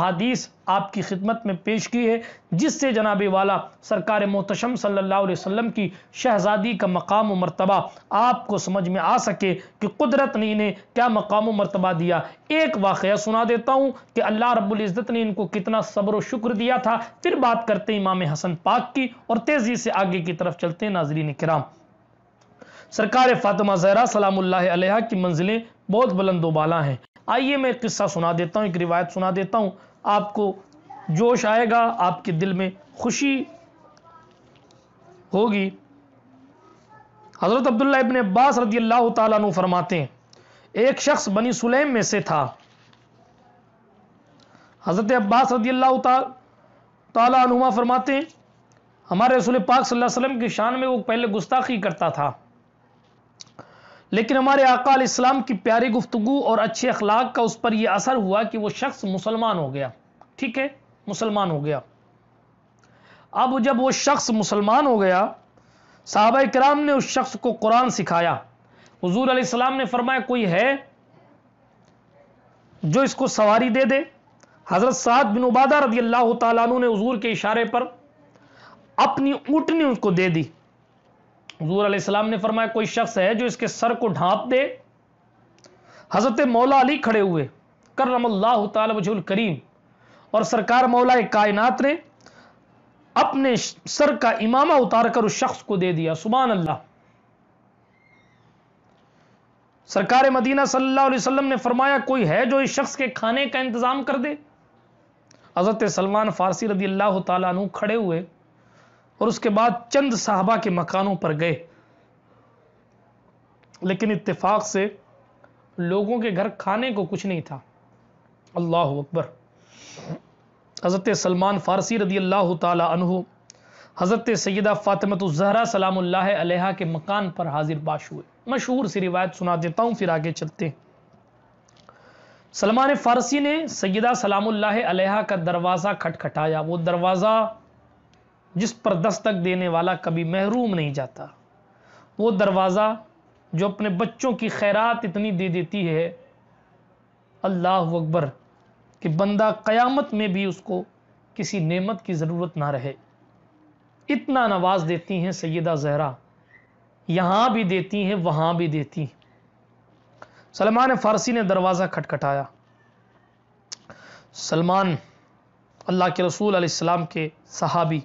हदीस आपकी खिदमत में पेश की है जिससे जनाब वाला सरकार मोहतशम सल्ला वसम की शहज़ादी का मकाम मरतबा आपको समझ में आ सके कि कुदरत ने इन्हें क्या मकाम मरतबा दिया एक वाक़ सुना देता हूँ कि अल्लाह रबुल्ज़त ने इनको कितना सब्र शुक्र दिया था फिर बात करते हैं इमाम हसन पाक की और तेज़ी से आगे की तरफ चलते हैं नाजरीन कराम सरकार फ़ातिमा जहरा सलाम की मंजिलें बहुत बुलंदोबाला हैं आइए मैं एक किस्सा सुना देता हूँ एक रिवायत सुना देता हूँ आपको जोश आएगा आपके दिल में खुशी होगी हज़रत अब्दुल्ला इबन अब्बास रदी अल्लाह तु फरमाते हैं एक शख्स बनी सुलेम में से था हज़रत अब्बास रदी अल्लाह तुमा फरमाते हैं हमारे रसूल पाक सल्लल्लाहु अलैहि वसल्लम की शान में वो पहले गुस्ताखी करता था लेकिन हमारे अकाल इस्लाम की प्यारी गुफ्तु और अच्छे अखलाक का उस पर यह असर हुआ कि वह शख्स मुसलमान हो गया ठीक है मुसलमान हो गया अब जब वह शख्स मुसलमान हो गया साहबा कराम ने उस शख्स को कुरान सिखाया हजूर आसमाम ने फरमाया कोई है जो इसको सवारी दे दे हजरत साद बिन उबादा रदी अल्लाह तु ने हजूर के इशारे पर अपनी ऊटनी उसको दे दी हजूर आसमाम ने फरमाया कोई शख्स है जो इसके सर को ढांप दे हजरत मौला अली खड़े हुए करमल्लाह तजुल करीम और सरकार मौला कायनात ने अपने सर का इमामा उतार कर उस शख्स को दे दिया सुबह अल्लाह सरकार मदीना सल्लल्लाहु अलैहि वसल्लम ने फरमाया कोई है जो इस शख्स के खाने का इंतजाम कर दे हजरत सलमान फारसी रदी अल्लाह तु खड़े हुए और उसके बाद चंद साहबा के मकानों पर गए लेकिन इत्तेफाक से लोगों के घर खाने को कुछ नहीं था अल्लाह अकबर हज़रत सलमान फ़ारसी रदी अल्लाह तु हज़रत सैदा फातिमा ज़हरा सलाम के मकान पर हाजिर बाश हुए मशहूर सी रिवायत सुना देता हूँ फिर आगे चलते हैं सलमान फ़ारसी ने सैदा सलाम का दरवाज़ा खटखटाया वो दरवाज़ा जिस पर दस्तक देने वाला कभी महरूम नहीं जाता वो दरवाज़ा जो अपने बच्चों की खैरात इतनी दे देती है अल्लाह अकबर कि बंदा क़यामत में भी उसको किसी नेमत की ज़रूरत ना रहे इतना नवाज देती हैं सैदा जहरा यहाँ भी देती हैं वहाँ भी देती हैं सलमान फ़ारसी ने दरवाज़ा खटखटाया सलमान अल्लाह के रसूल अलैहिस्सलाम के सहाबी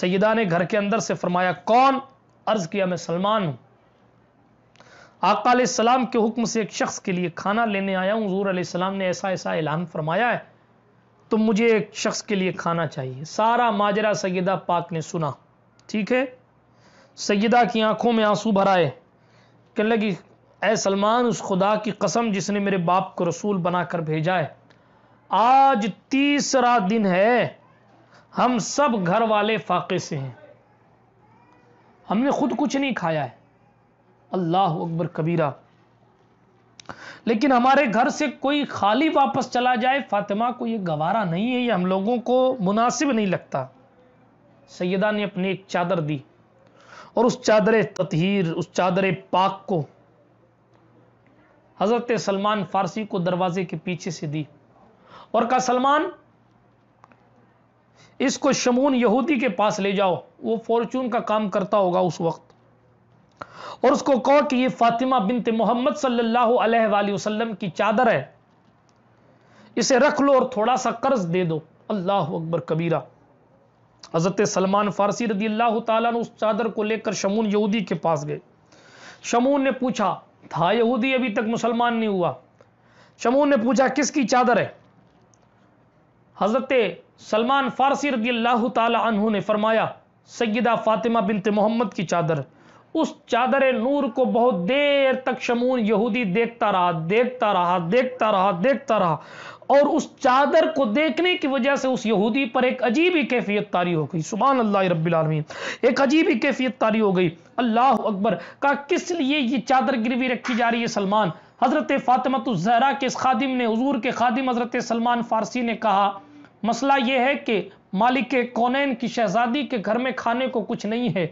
सैदा ने घर के अंदर से फरमाया कौन अर्ज किया मैं सलमान हूं आका सलाम के हुक्म से एक शख्स के लिए खाना लेने आया हूं हजूर सलाम ने ऐसा ऐसा ऐलान फरमाया है तो मुझे एक शख्स के लिए खाना चाहिए सारा माजरा सैदा पाक ने सुना ठीक है सैदा की आंखों में आंसू भराए कहने लगी ऐ सलमान उस खुदा की कसम जिसने मेरे बाप को रसूल बनाकर भेजा है आज तीसरा दिन है हम सब घर वाले फाके से हैं हमने खुद कुछ नहीं खाया है अल्लाह अकबर कबीरा लेकिन हमारे घर से कोई खाली वापस चला जाए फातिमा को ये गवारा नहीं है ये हम लोगों को मुनासिब नहीं लगता सैदा ने अपनी एक चादर दी और उस चादर ततहीर उस चादर पाक को हज़रत सलमान फारसी को दरवाजे के पीछे से दी और कहा सलमान इसको शमून यहूदी के पास ले जाओ वो फॉर्चून का काम करता होगा उस वक्त और उसको कहो कि ये फातिमा बिनत मोहम्मद सल्लल्लाहु अलैहि वसल्लम की चादर है इसे रख लो और थोड़ा सा कर्ज दे दो अल्लाह अकबर कबीरा हज़रत सलमान फारसी रदी अल्लाह ताला उस चादर को लेकर शमून यहूदी के पास गए शमून ने पूछा था यहूदी अभी तक मुसलमान नहीं हुआ शमून ने पूछा किसकी चादर है हज़रत सलमान फारसी रदी अल्लाह तु ने फरमाया सयदा फातिमा बिनत मोहम्मद की चादर उस चादर नूर को बहुत देर तक शमून यहूदी देखता रहा देखता रहा देखता रहा देखता रहा और उस चादर को देखने की वजह से उस यहूदी पर एक अजीब ही कैफियत तारी हो गई सुबह अल्लाह रबालमीन एक अजीब ही कैफियत तारी हो गई अल्लाह अकबर का किस लिए ये चादर गिरवी रखी जा रही है सलमान हज़रत तो जहरा के खादिम ने हजूर के खादिम हज़रत सलमान फ़ारसी ने कहा मसला यह है कि मालिक के कौनैन की शहजादी के घर में खाने को कुछ नहीं है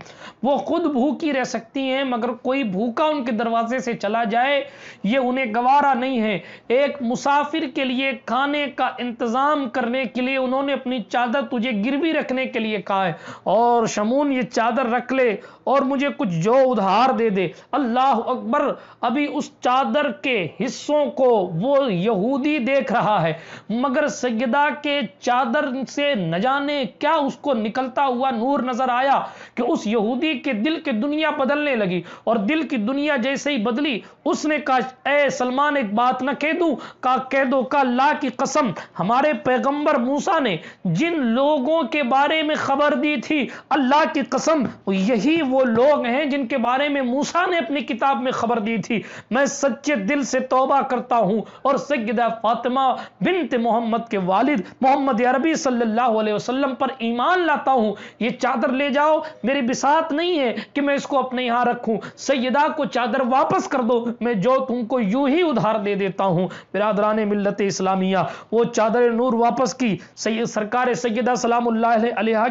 वो खुद भूखी रह सकती हैं मगर कोई भूखा उनके दरवाजे से चला जाए ये उन्हें गवारा नहीं है एक मुसाफिर के लिए खाने का इंतज़ाम करने के लिए उन्होंने अपनी चादर तुझे गिरवी रखने के लिए कहा है और शमून ये चादर रख ले और मुझे कुछ जो उधार दे दे अल्लाह अकबर अभी उस चादर के हिस्सों को वो यहूदी देख रहा है मगर सैदा के चादर से न जाने क्या उसको निकलता हुआ नूर नजर आया कि उस यहूदी के दिल की दुनिया बदलने लगी और दिल की दुनिया जैसे ही बदली उसने कहा ए सलमान एक बात न कह दू का कह दो का ला की कसम हमारे पैगंबर मूसा ने जिन लोगों के बारे में खबर दी थी अल्लाह की कसम यही वो वो लोग हैं जिनके बारे में मूसा ने अपनी किताब में खबर दी थी मैं सच्चे दिल से तोबा करता हूँ और सैदा फातिमा बिनत मोहम्मद के वालिद मोहम्मद अरबी सल्लल्लाहु अलैहि वसल्लम पर ईमान लाता हूँ ये चादर ले जाओ मेरी बिसात नहीं है कि मैं इसको अपने यहाँ रखूँ सैदा को चादर वापस कर दो मैं जो तुमको यूं ही उधार दे देता हूँ बिरादरान मिलत इस्लामिया वो चादर नूर वापस की सैद सरकार सैदा सलाम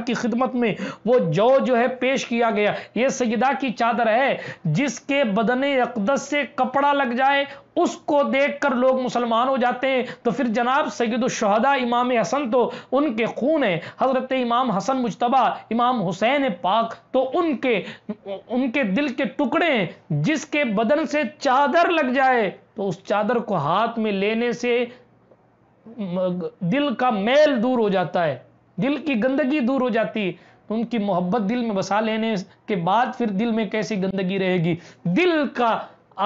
की खिदमत में वो जौ जो है पेश किया गया ये सईदा की चादर है जिसके बदन अकदस से कपड़ा लग जाए उसको देखकर लोग मुसलमान हो जाते हैं तो फिर जनाब सैद शहदा इमाम हसन तो उनके खून है हज़रत इमाम हसन मुशतबा इमाम हुसैन पाक तो उनके उनके दिल के टुकड़े जिसके बदन से चादर लग जाए तो उस चादर को हाथ में लेने से दिल का मैल दूर हो जाता है दिल की गंदगी दूर हो जाती है उनकी मोहब्बत दिल में बसा लेने के बाद फिर दिल में कैसी गंदगी रहेगी दिल का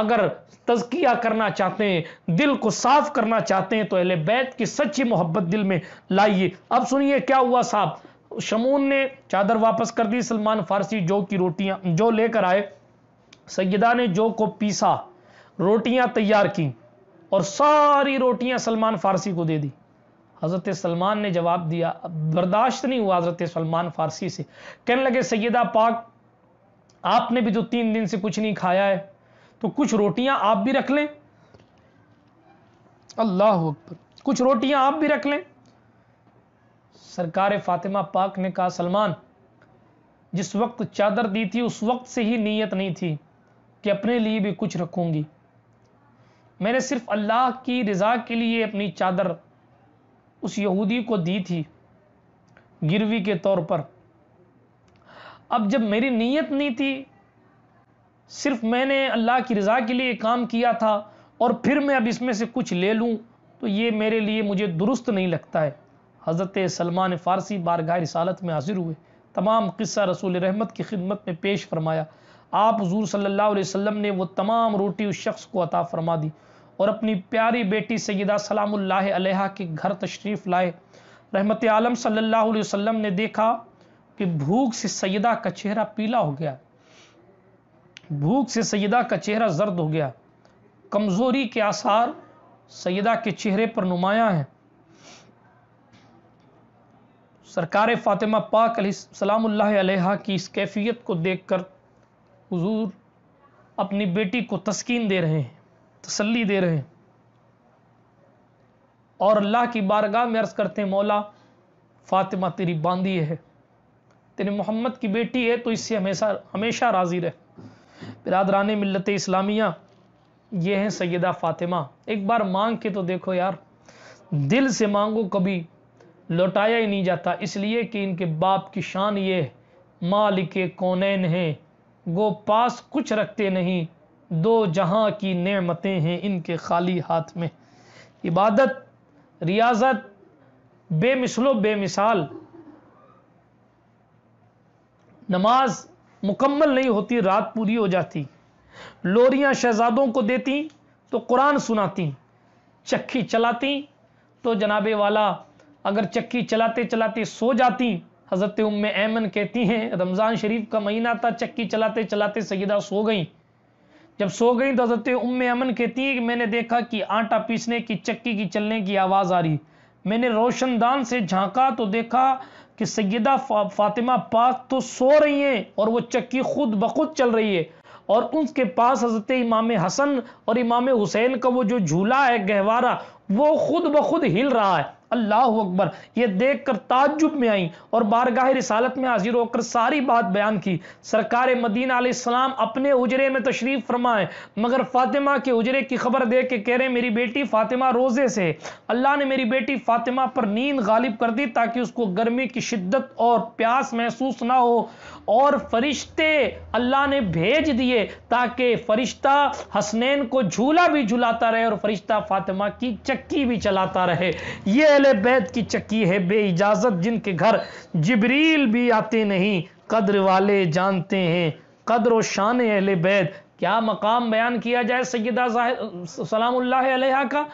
अगर तजकिया करना चाहते हैं दिल को साफ करना चाहते हैं तो अहले बैत की सच्ची मोहब्बत दिल में लाइए अब सुनिए क्या हुआ साहब शमून ने चादर वापस कर दी सलमान फारसी जो की रोटियां जो लेकर आए सैदा ने जो को पीसा रोटियां तैयार की और सारी रोटियां सलमान फारसी को दे दी हज़रत सलमान ने जवाब दिया बर्दाश्त नहीं हुआ हज़रत सलमान फ़ारसी से कहने लगे सैदा पाक आपने भी तो तीन दिन से कुछ नहीं खाया है तो कुछ रोटियां आप भी रख लें अल्लाह अकबर कुछ रोटियां आप भी रख लें सरकार फातिमा पाक ने कहा सलमान जिस वक्त चादर दी थी उस वक्त से ही नीयत नहीं थी कि अपने लिए भी कुछ रखूंगी मैंने सिर्फ अल्लाह की रज़ा के लिए अपनी चादर उस यहूदी को दी थी गिरवी के तौर पर अब जब मेरी नीयत नहीं थी सिर्फ मैंने अल्लाह की रज़ा के लिए काम किया था और फिर मैं अब इसमें से कुछ ले लूँ तो ये मेरे लिए मुझे दुरुस्त नहीं लगता है हज़रत सलमान फ़ारसी बारगाह रिसालत में हाजिर हुए तमाम किस्सा रसूल रहमत की खिदमत में पेश फरमाया आप हजूर सल्ला अलैहि ने वो तमाम रोटी उस शख्स को अता फरमा दी और अपनी प्यारी बेटी सैदा सलाम्ला के घर तशरीफ़ लाए रहमत आलम सल्लल्लाहु अलैहि वसल्लम ने देखा कि भूख से सैदा का चेहरा पीला हो गया भूख से सैदा का चेहरा जर्द हो गया कमज़ोरी के आसार सैदा के चेहरे पर नुमाया हैं सरकार फ़ातिमा पाक सलाम्ला की इस कैफियत को देख कर अपनी बेटी को तस्कीन दे रहे हैं तसल्ली दे रहे हैं और अल्लाह की बारगाह में अर्ज करते हैं मौला फातिमा तेरी बांदी है तेरे मोहम्मद की बेटी है तो इससे हमेशा हमेशा राज़ी रहे बिरादरान मिलत इस्लामिया ये हैं सैदा फातिमा एक बार मांग के तो देखो यार दिल से मांगो कभी लौटाया ही नहीं जाता इसलिए कि इनके बाप की शान ये मालिक कौन हैं गो पास कुछ रखते नहीं दो जहां की नेमतें हैं इनके खाली हाथ में इबादत रियाजत बेमिसलो बेमिसाल नमाज मुकम्मल नहीं होती रात पूरी हो जाती लोरियां शहजादों को देती तो कुरान सुनाती चक्की चलाती तो जनाबे वाला अगर चक्की चलाते चलाते सो जाती हज़रत उम्म ऐमन कहती हैं रमज़ान शरीफ का महीना था चक्की चलाते चलाते सईदा सो गई जब सो गई तो हजरत उम अमन कहती है कि मैंने देखा कि आटा पीसने की चक्की की चलने की आवाज़ आ रही मैंने रोशनदान से झांका तो देखा कि सैदा फातिमा पाक तो सो रही हैं और वो चक्की खुद बखुद चल रही है और उसके पास हजरत इमाम हसन और इमाम हुसैन का वो जो झूला है गहवारा वो खुद ब खुद हिल रहा है अल्लाह अकबर ये देख कर ताजुब में आई और बारगाह रिसालत में हाजिर होकर सारी बात बयान की सरकार मदीना आसमाम अपने उजरे में तशरीफ फरमाए मगर फातिमा के उजरे की खबर दे के कह रहे मेरी बेटी फातिमा रोजे से अल्लाह ने मेरी बेटी फातिमा पर नींद गालिब कर दी ताकि उसको गर्मी की शिद्दत और प्यास महसूस ना हो और फरिश्ते अल्लाह ने भेज दिए ताकि फरिश्ता हसनैन को झूला भी झुलाता रहे और फरिश्ता फातिमा की चक्की भी चलाता रहे ये अल बैत की चक्की है बे इजाज़त जिनके घर जबरील भी आते नहीं कद्र वाले जानते हैं कद्र शान अहल बैत क्या मकाम बयान किया जाए सैदा सलाम का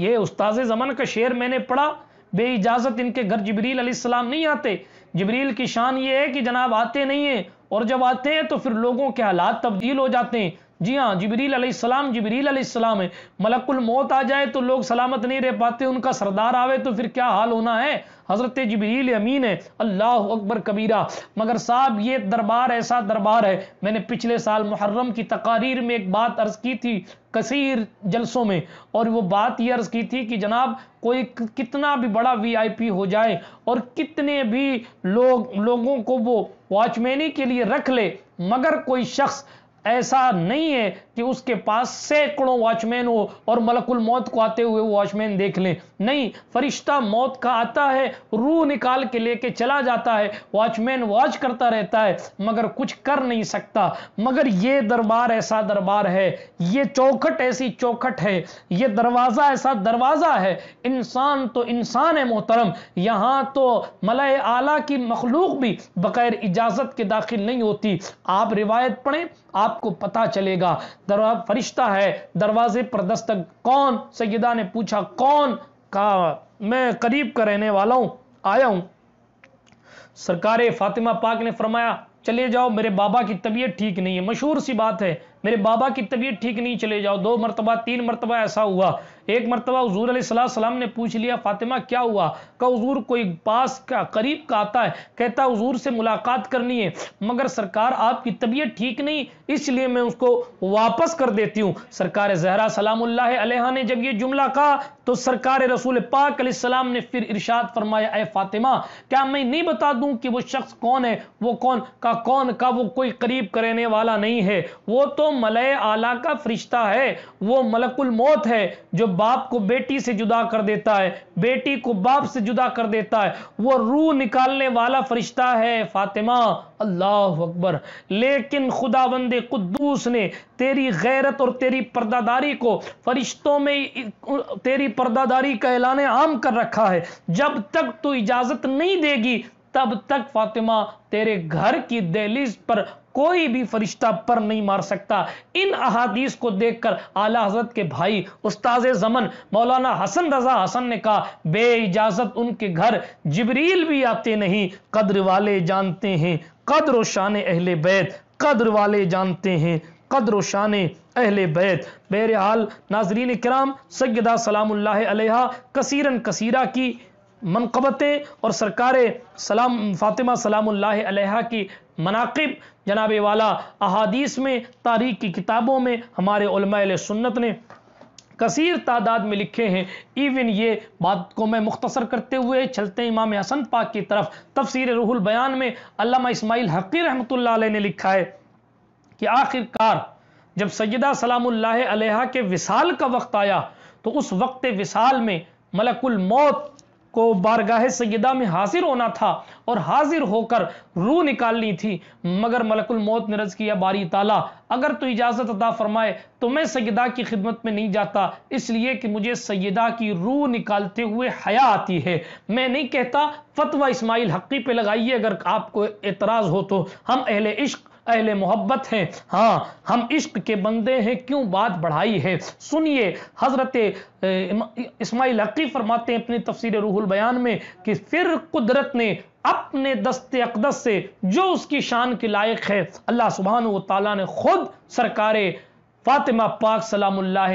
ये उस्ताज ज़मन का शेर मैंने पढ़ा बे इजाज़त इनके घर जबरील सलाम नहीं आते जबरील की शान ये है कि जनाब आते नहीं है और जब आते हैं तो फिर लोगों के हालात तब्दील हो जाते हैं जी हाँ जबरील अलैहिस्सलाम जबरील अलैहिस्सलाम है मलकुल मौत आ जाए तो लोग सलामत नहीं रह पाते उनका सरदार आवे तो फिर क्या हाल होना है हज़रत जबरील अमीन है अल्लाह अकबर कबीरा मगर साहब ये दरबार ऐसा दरबार है मैंने पिछले साल मुहर्रम की तकारीर में एक बात अर्ज़ की थी कसीर जलसों में और वो बात ये अर्ज़ की थी कि जनाब कोई कितना भी बड़ा वीआईपी हो जाए और कितने भी लोग लोगों को वो वॉचमैनी के लिए रख ले मगर कोई शख्स ऐसा नहीं है कि उसके पास सैकड़ों वॉचमैन हो और मलकुल मौत को आते हुए वॉचमैन देख लें नहीं फरिश्ता मौत का आता है रूह निकाल के लेके चला जाता है वॉचमैन वॉच करता रहता है मगर कुछ कर नहीं सकता मगर ये दरबार ऐसा दरबार है ये चौखट ऐसी चौखट है ये दरवाज़ा ऐसा दरवाज़ा है इंसान तो इंसान है मोहतरम यहाँ तो मलय आला की मखलूक भी बगैर इजाज़त के दाखिल नहीं होती आप रिवायत पढ़ें आपको पता चलेगा फरिश्ता है दरवाजे पर दस्तक कौन सैदा ने पूछा कौन कहा मैं करीब का रहने वाला हूं आया हूं सरकार फातिमा पाक ने फरमाया चले जाओ मेरे बाबा की तबीयत ठीक नहीं है मशहूर सी बात है मेरे बाबा की तबीयत ठीक नहीं चले जाओ दो मरतबा तीन मरतबा ऐसा हुआ एक मरतबा हजूर सलाम ने पूछ लिया फातिमा क्या हुआ का हजूर कोई पास का करीब का आता है कहता हजूर से मुलाकात करनी है मगर सरकार आपकी तबीयत ठीक नहीं इसलिए मैं उसको वापस कर देती हूँ सरकार जहरा सलाम ने जब ये जुमला कहा तो सरकार रसूल पाक सलाम ने फिर इर्शाद फरमाया ए फातिमा क्या मैं नहीं बता दूं कि वो शख्स कौन है वो कौन का कौन का वो कोई करीब करने वाला नहीं है वो तो मलय आला का फरिश्ता है वो मलकुल मौत है जो बाप को बेटी से जुदा कर देता है बेटी को बाप से जुदा कर देता है वो रूह निकालने वाला फरिश्ता है फातिमा अल्लाह अकबर लेकिन खुदा बंदे कुदूस ने तेरी गैरत और तेरी पर्दादारी को फरिश्तों में तेरी पर्दादारी का ऐलान आम कर रखा है जब तक तू इजाजत नहीं देगी तब तक फातिमा तेरे घर की दहलीज पर कोई भी फरिश्ता पर नहीं मार सकता इन अहादीस को देखकर आला हजरत के भाई उस्ताज जमन मौलाना हसन रजा हसन ने कहा बे इजाजत उनके घर जबरील भी आते नहीं कद्र वाले जानते हैं कद्र शान अहले बैत कद्र वाले जानते हैं कद्र शान अहल बैत बहरहाल नाजरीन कराम सैदा सलाम्ला कसीरन कसीरा की मनकबतें और सरकार सलाम फ़ातिमा सलाम्ला की मनाकब जनाबे वाला अहादीस में तारीख की किताबों में हमारे सुन्नत ने कसीर तादाद में लिखे हैं इवन ये बात को मैं मुख्तसर करते हुए चलते इमाम हसन पाक की तरफ तफसर रूहुल बयान में अल्लामा इस्माइल हकी रहमत ने लिखा है कि आखिरकार जब सैदा सलाम्ला के विसाल का वक्त आया तो उस वक्त विसाल में मलकुल मौत को बारगाह सैदा में हाजिर होना था और हाजिर होकर रू निकालनी थी मगर मलकुल मौत ने रज किया बारी ताला अगर तू इजाज़त अदा फरमाए तो मैं सैदा की खिदमत में नहीं जाता इसलिए कि मुझे सैदा की रूह निकालते हुए हया आती है मैं नहीं कहता फतवा इस्माइल हकी पे लगाइए अगर आपको एतराज़ हो तो हम अहले इश्क अहले मोहब्बत हैं हाँ हम इश्क के बंदे हैं क्यों बात बढ़ाई है सुनिए हजरत इस्माइल हकी फरमाते हैं अपनी तफसीर रूहुल बयान में कि फिर कुदरत ने अपने दस्ते अकदस से जो उसकी शान के लायक है अल्लाह सुबहान तला ने खुद सरकारें फातिमा पाक सलाम्ला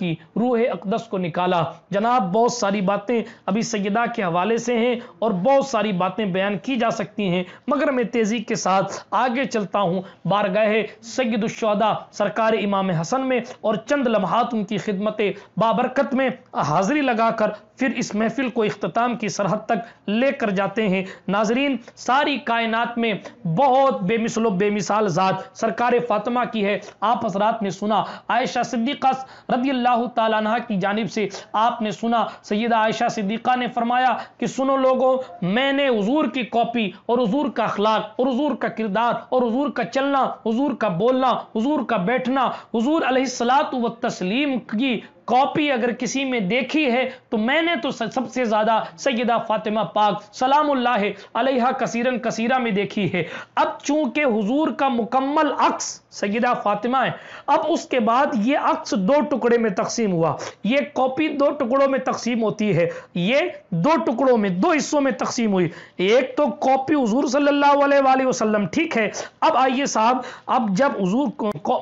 की रूह अकदस को निकाला जनाब बहुत सारी बातें अभी सैदा के हवाले से हैं और बहुत सारी बातें बयान की जा सकती हैं मगर मैं तेज़ी के साथ आगे चलता हूँ बारगाह सैदुलशदा सरकार इमाम हसन में और चंद लम्हात उनकी खिदमत बाबरकत में हाजिरी लगाकर फिर इस महफिल को अख्ताम की सरहद तक लेकर जाते हैं नाजरीन सारी कायनात में बहुत बेमिसलो बेमिसाल ज़ात सरकार फातिमा की है आप हजरात ने सुना आयशा सिद्दीक़ा रदी अल्लाह तह की जानब से आपने सुना सैदा आयशा सिद्दीक़ा ने फरमाया कि सुनो लोगों मैंने हजूर की कॉपी और हजूर का अखलाक और हजूर का किरदार और हजूर का चलना हजूर का बोलना हजूर का बैठना हजूर अलसलात व तस्लीम की कॉपी अगर किसी में देखी है तो मैंने तो सबसे ज्यादा सैदा फातिमा पाक सलाम अलैहा कसीरन कसीरा में देखी है अब चूंकि हुजूर का मुकम्मल अक्स सयदा फातिमा है अब उसके बाद ये अक्स दो टुकड़े में तकसीम हुआ ये कॉपी दो टुकड़ों में तकसीम होती है ये दो टुकड़ों में दो हिस्सों में तकसीम हुई एक तो कॉपी हजूर सल्लल्लाहु अलैहि वसल्लम ठीक है अब आइए साहब अब जब हजूर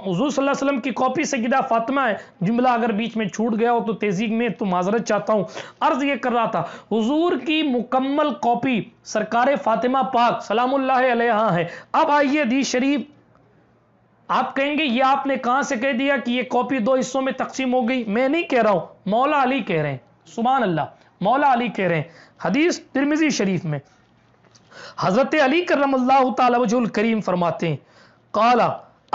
हजूर वसल्लम की कॉपी सैदा फातिमा है जुमला अगर बीच में छूट गया हो तो तेजी में तो माजरत चाहता हूँ अर्ज ये कर रहा था हजूर की मुकम्मल कॉपी सरकार फातिमा पाक सलाम है अब आइए दी शरीफ आप कहेंगे ये आपने कहां से कह दिया कि ये कॉपी दो हिस्सों में तकसीम हो गई मैं नहीं कह रहा हूं मौला अली कह रहे हैं सुबहान अल्लाह मौला अली कह रहे हैं हदीस तिरमिजी शरीफ में हजरत अली करम अल्लाह करीम फरमाते हैं काला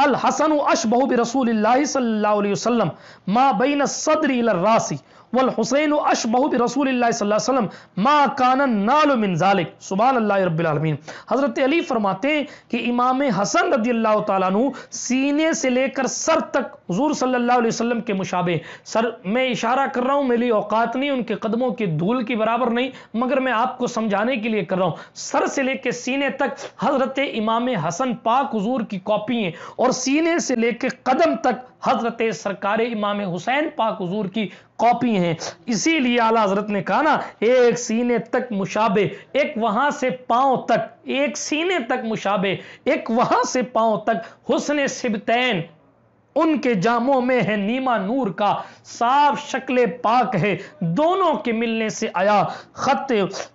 अल हसन अशबह रसूल सल्लल्लाहु अलैहि वसल्लम मा बैन सदरी रासी वल हुसैन अशबहब रसूल वसल्लम मा कानन कान मिन ज़ालिक सुबह अल्लाह रबालमीन हज़रत अली फरमाते हैं कि इमाम हसन रदी अल्लाह तु सीने से लेकर सर तक हजूर सल्ला वसम के मुशाबे सर मैं इशारा कर रहा हूँ मेरी औकात नहीं उनके कदमों की धूल की बराबर नहीं मगर मैं आपको समझाने के लिए कर रहा हूँ सर से लेकर सीने तक हज़रत इमाम हसन पाक हजूर की कॉपी हैं और सीने से लेकर कदम तक हज़रत सरकार इमाम हुसैन पाक हजूर की कॉपी हैं इसीलिए आला हजरत ने कहा ना एक सीने तक मुशाबे एक वहां से पांव तक एक सीने तक मुशाबे एक वहां से पांव तक हुसन सिबतैन उनके जामों में है नीमा नूर का साफ शक्ल पाक है दोनों के मिलने से आया खत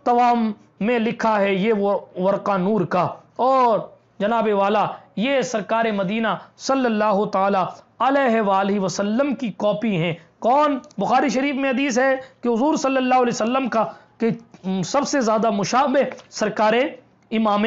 तवाम में लिखा है ये वो वर्का नूर का और जनाब वाला ये सरकार मदीना सल्लल्लाहु ताला अलैहि वसल्लम की कॉपी हैं कौन बुखारी शरीफ में हदीस है कि हजूर सल्लल्लाहु अलैहि वसल्लम का कि सबसे ज़्यादा मुशाबे सरकार इमाम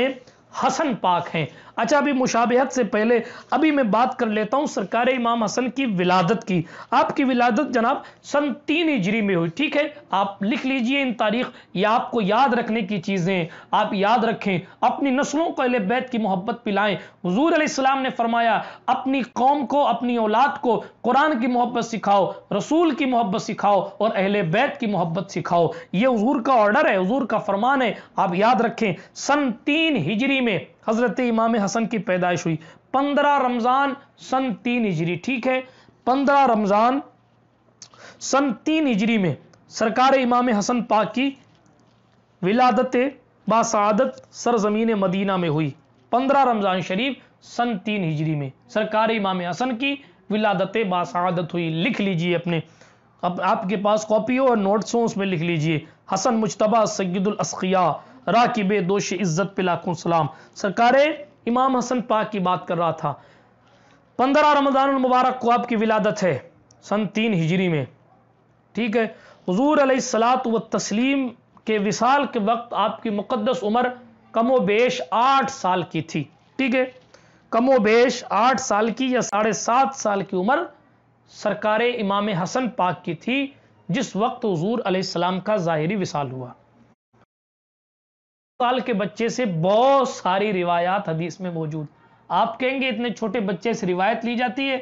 हसन पाक हैं अच्छा अभी मुशाबहत से पहले अभी मैं बात कर लेता हूं सरकार इमाम हसन की विलादत की आपकी विलादत जनाब सन तीन हिजरी में हुई ठीक है आप लिख लीजिए इन तारीख या आपको याद रखने की चीज़ें आप याद रखें अपनी नस्लों को अहले बैत की मोहब्बत पिलाएं हजूर आसमाम ने फरमाया अपनी कौम को अपनी औलाद को कुरान की मोहब्बत सिखाओ रसूल की मोहब्बत सिखाओ और अहल बैत की मोहब्बत सिखाओ ये हजूर का ऑर्डर है हजूर का फरमान है आप याद रखें सन तीन हिजरी में हज़रत इमाम हसन की पैदाइश हुई पंद्रह रमज़ान सन तीन हिजरी ठीक है पंद्रह रमज़ान सन तीन हिजरी में सरकार इमाम हसन पाक की विलादत बासादत सरजमीन मदीना में हुई पंद्रह रमज़ान शरीफ सन तीन हिजरी में सरकार इमाम हसन की विलादत बासादत हुई लिख लीजिए अपने अब आपके पास कॉपी हो और नोट्स हो उसमें लिख लीजिए हसन मुशतबा सैदुलसकिया राकिब दोष इज्जत पे लाखों सलाम सरकार इमाम हसन पाक की बात कर रहा था पंद्रह रमजान मुबारक को आपकी विलादत है सन तीन हिजरी में ठीक है हजूर सलात व तस्लीम के विसाल के वक्त आपकी मुकदस उम्र कमो बेश आठ साल की थी ठीक है कमो बेश आठ साल की या साढ़े सात साल की उम्र सरकार इमाम हसन पाक की थी जिस वक्त हजूर सलाम का जाहिरी विसाल हुआ साल के बच्चे से बहुत सारी रिवायात हदीस में मौजूद आप कहेंगे इतने छोटे बच्चे से रिवायत ली जाती है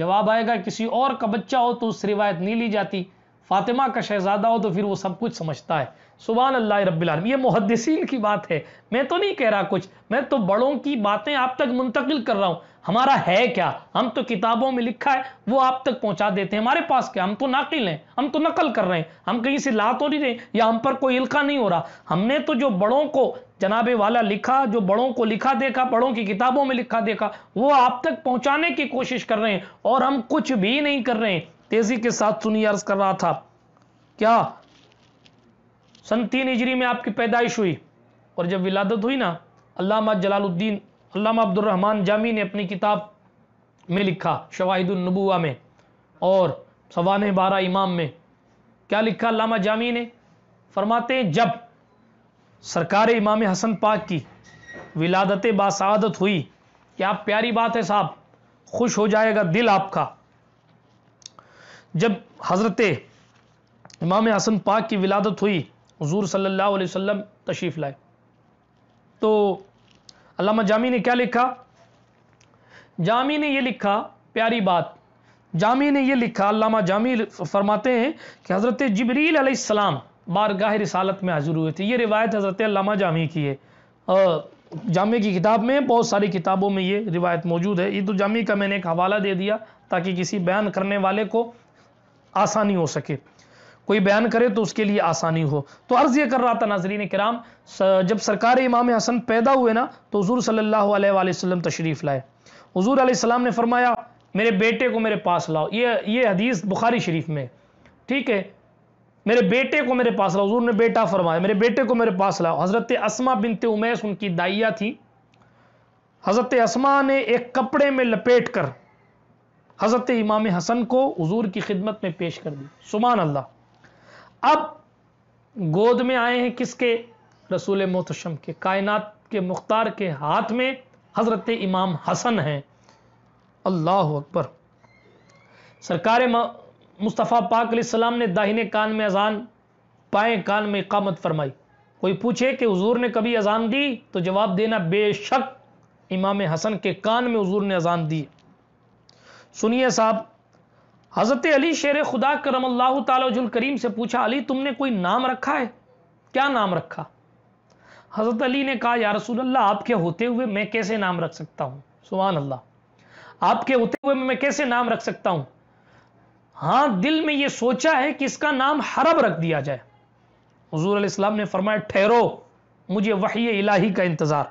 जवाब आएगा किसी और का बच्चा हो तो उससे रिवायत नहीं ली जाती फातिमा का शहजादा हो तो फिर वो सब कुछ समझता है सुबह अल्लाह रबालम ये मुहदसिन की बात है मैं तो नहीं कह रहा कुछ मैं तो बड़ों की बातें आप तक मुंतकिल कर रहा हूँ हमारा है क्या हम तो किताबों में लिखा है वो आप तक पहुंचा देते हैं हमारे पास क्या हम तो नाकिल हैं हम तो नकल कर रहे हैं हम कहीं से ला तो नहीं रहे या हम पर कोई इल्का नहीं हो रहा हमने तो जो बड़ों को जनाबे वाला लिखा जो बड़ों को लिखा देखा बड़ों की किताबों में लिखा देखा वो आप तक पहुंचाने की कोशिश कर रहे हैं और हम कुछ भी नहीं कर रहे हैं तेजी के साथ सुनिए अर्ज कर रहा था क्या सन तीन हिजरी में आपकी पैदाइश हुई और जब विलादत हुई ना अल्लाह जलालुद्दीन अल्लामा अब्दुलरहमान जामी ने अपनी किताब में लिखा शवाहिदुलनबुआ में और सवान बारह इमाम में क्या लिखा अल्लामा जामी ने फरमाते हैं जब सरकार इमाम हसन पाक की विलादत बासादत हुई क्या प्यारी बात है साहब खुश हो जाएगा दिल आपका जब हज़रत इमाम हसन पाक की विलादत हुई हजूर सल्ला अलैहि तशरीफ़ लाए तो अलामा जामी ने क्या लिखा जामी ने ये लिखा प्यारी बात जामी ने ये लिखा अलामा जामी फरमाते हैं कि हज़रत जबरील अलैहिस्सलाम बारगाह रिसालत में हाजिर हुए थे ये रिवायत हज़रत अलामा जामी की है जामे की किताब में बहुत सारी किताबों में ये रिवायत मौजूद है ईद जामी का मैंने एक हवाला दे दिया ताकि किसी बयान करने वाले को आसानी हो सके कोई बयान करे तो उसके लिए आसानी हो तो अर्ज ये कर रहा था नाजरीन कराम जब सरकार इमाम हसन पैदा हुए ना तो हजूर सल्ला तशरीफ़ लाए हजूर आसमाम ने फरमाया मेरे बेटे को मेरे पास लाओ ये ये हदीस बुखारी शरीफ में ठीक है मेरे बेटे को मेरे पास लाओ हजूर ने बेटा फरमाया मेरे बेटे को मेरे पास लाओ हज़रत असमा बिनते उमैस उनकी दाइया थी हज़रत असमा ने एक कपड़े में लपेट कर हज़रत इमाम हसन को हजूर की खिदमत में पेश कर दी सुमान अल्लाह अब गोद में आए हैं किसके रसूल मोहतशम के कायनात के मुख्तार के हाथ में हजरत इमाम हसन हैं अल्लाह अकबर सरकार मुस्तफ़ा पाक सलाम ने दाहिने कान में अजान पाए कान में इकामत फरमाई कोई पूछे कि हजूर ने कभी अजान दी तो जवाब देना बेशक इमाम हसन के कान में हजूर ने अजान दी सुनिए साहब हजरत अली शेर खुदा करम अल्लाह करीम से पूछा अली तुमने कोई नाम रखा है क्या नाम रखा हजरत अली ने कहा या रसूल अल्लाह आपके होते हुए मैं कैसे नाम रख सकता हूँ सुबहान अल्लाह आपके होते हुए मैं कैसे नाम रख सकता हूँ हाँ दिल में ये सोचा है कि इसका नाम हरब रख दिया जाए हजूर इस्लाम ने फरमाया ठहरो मुझे वही इलाही का इंतज़ार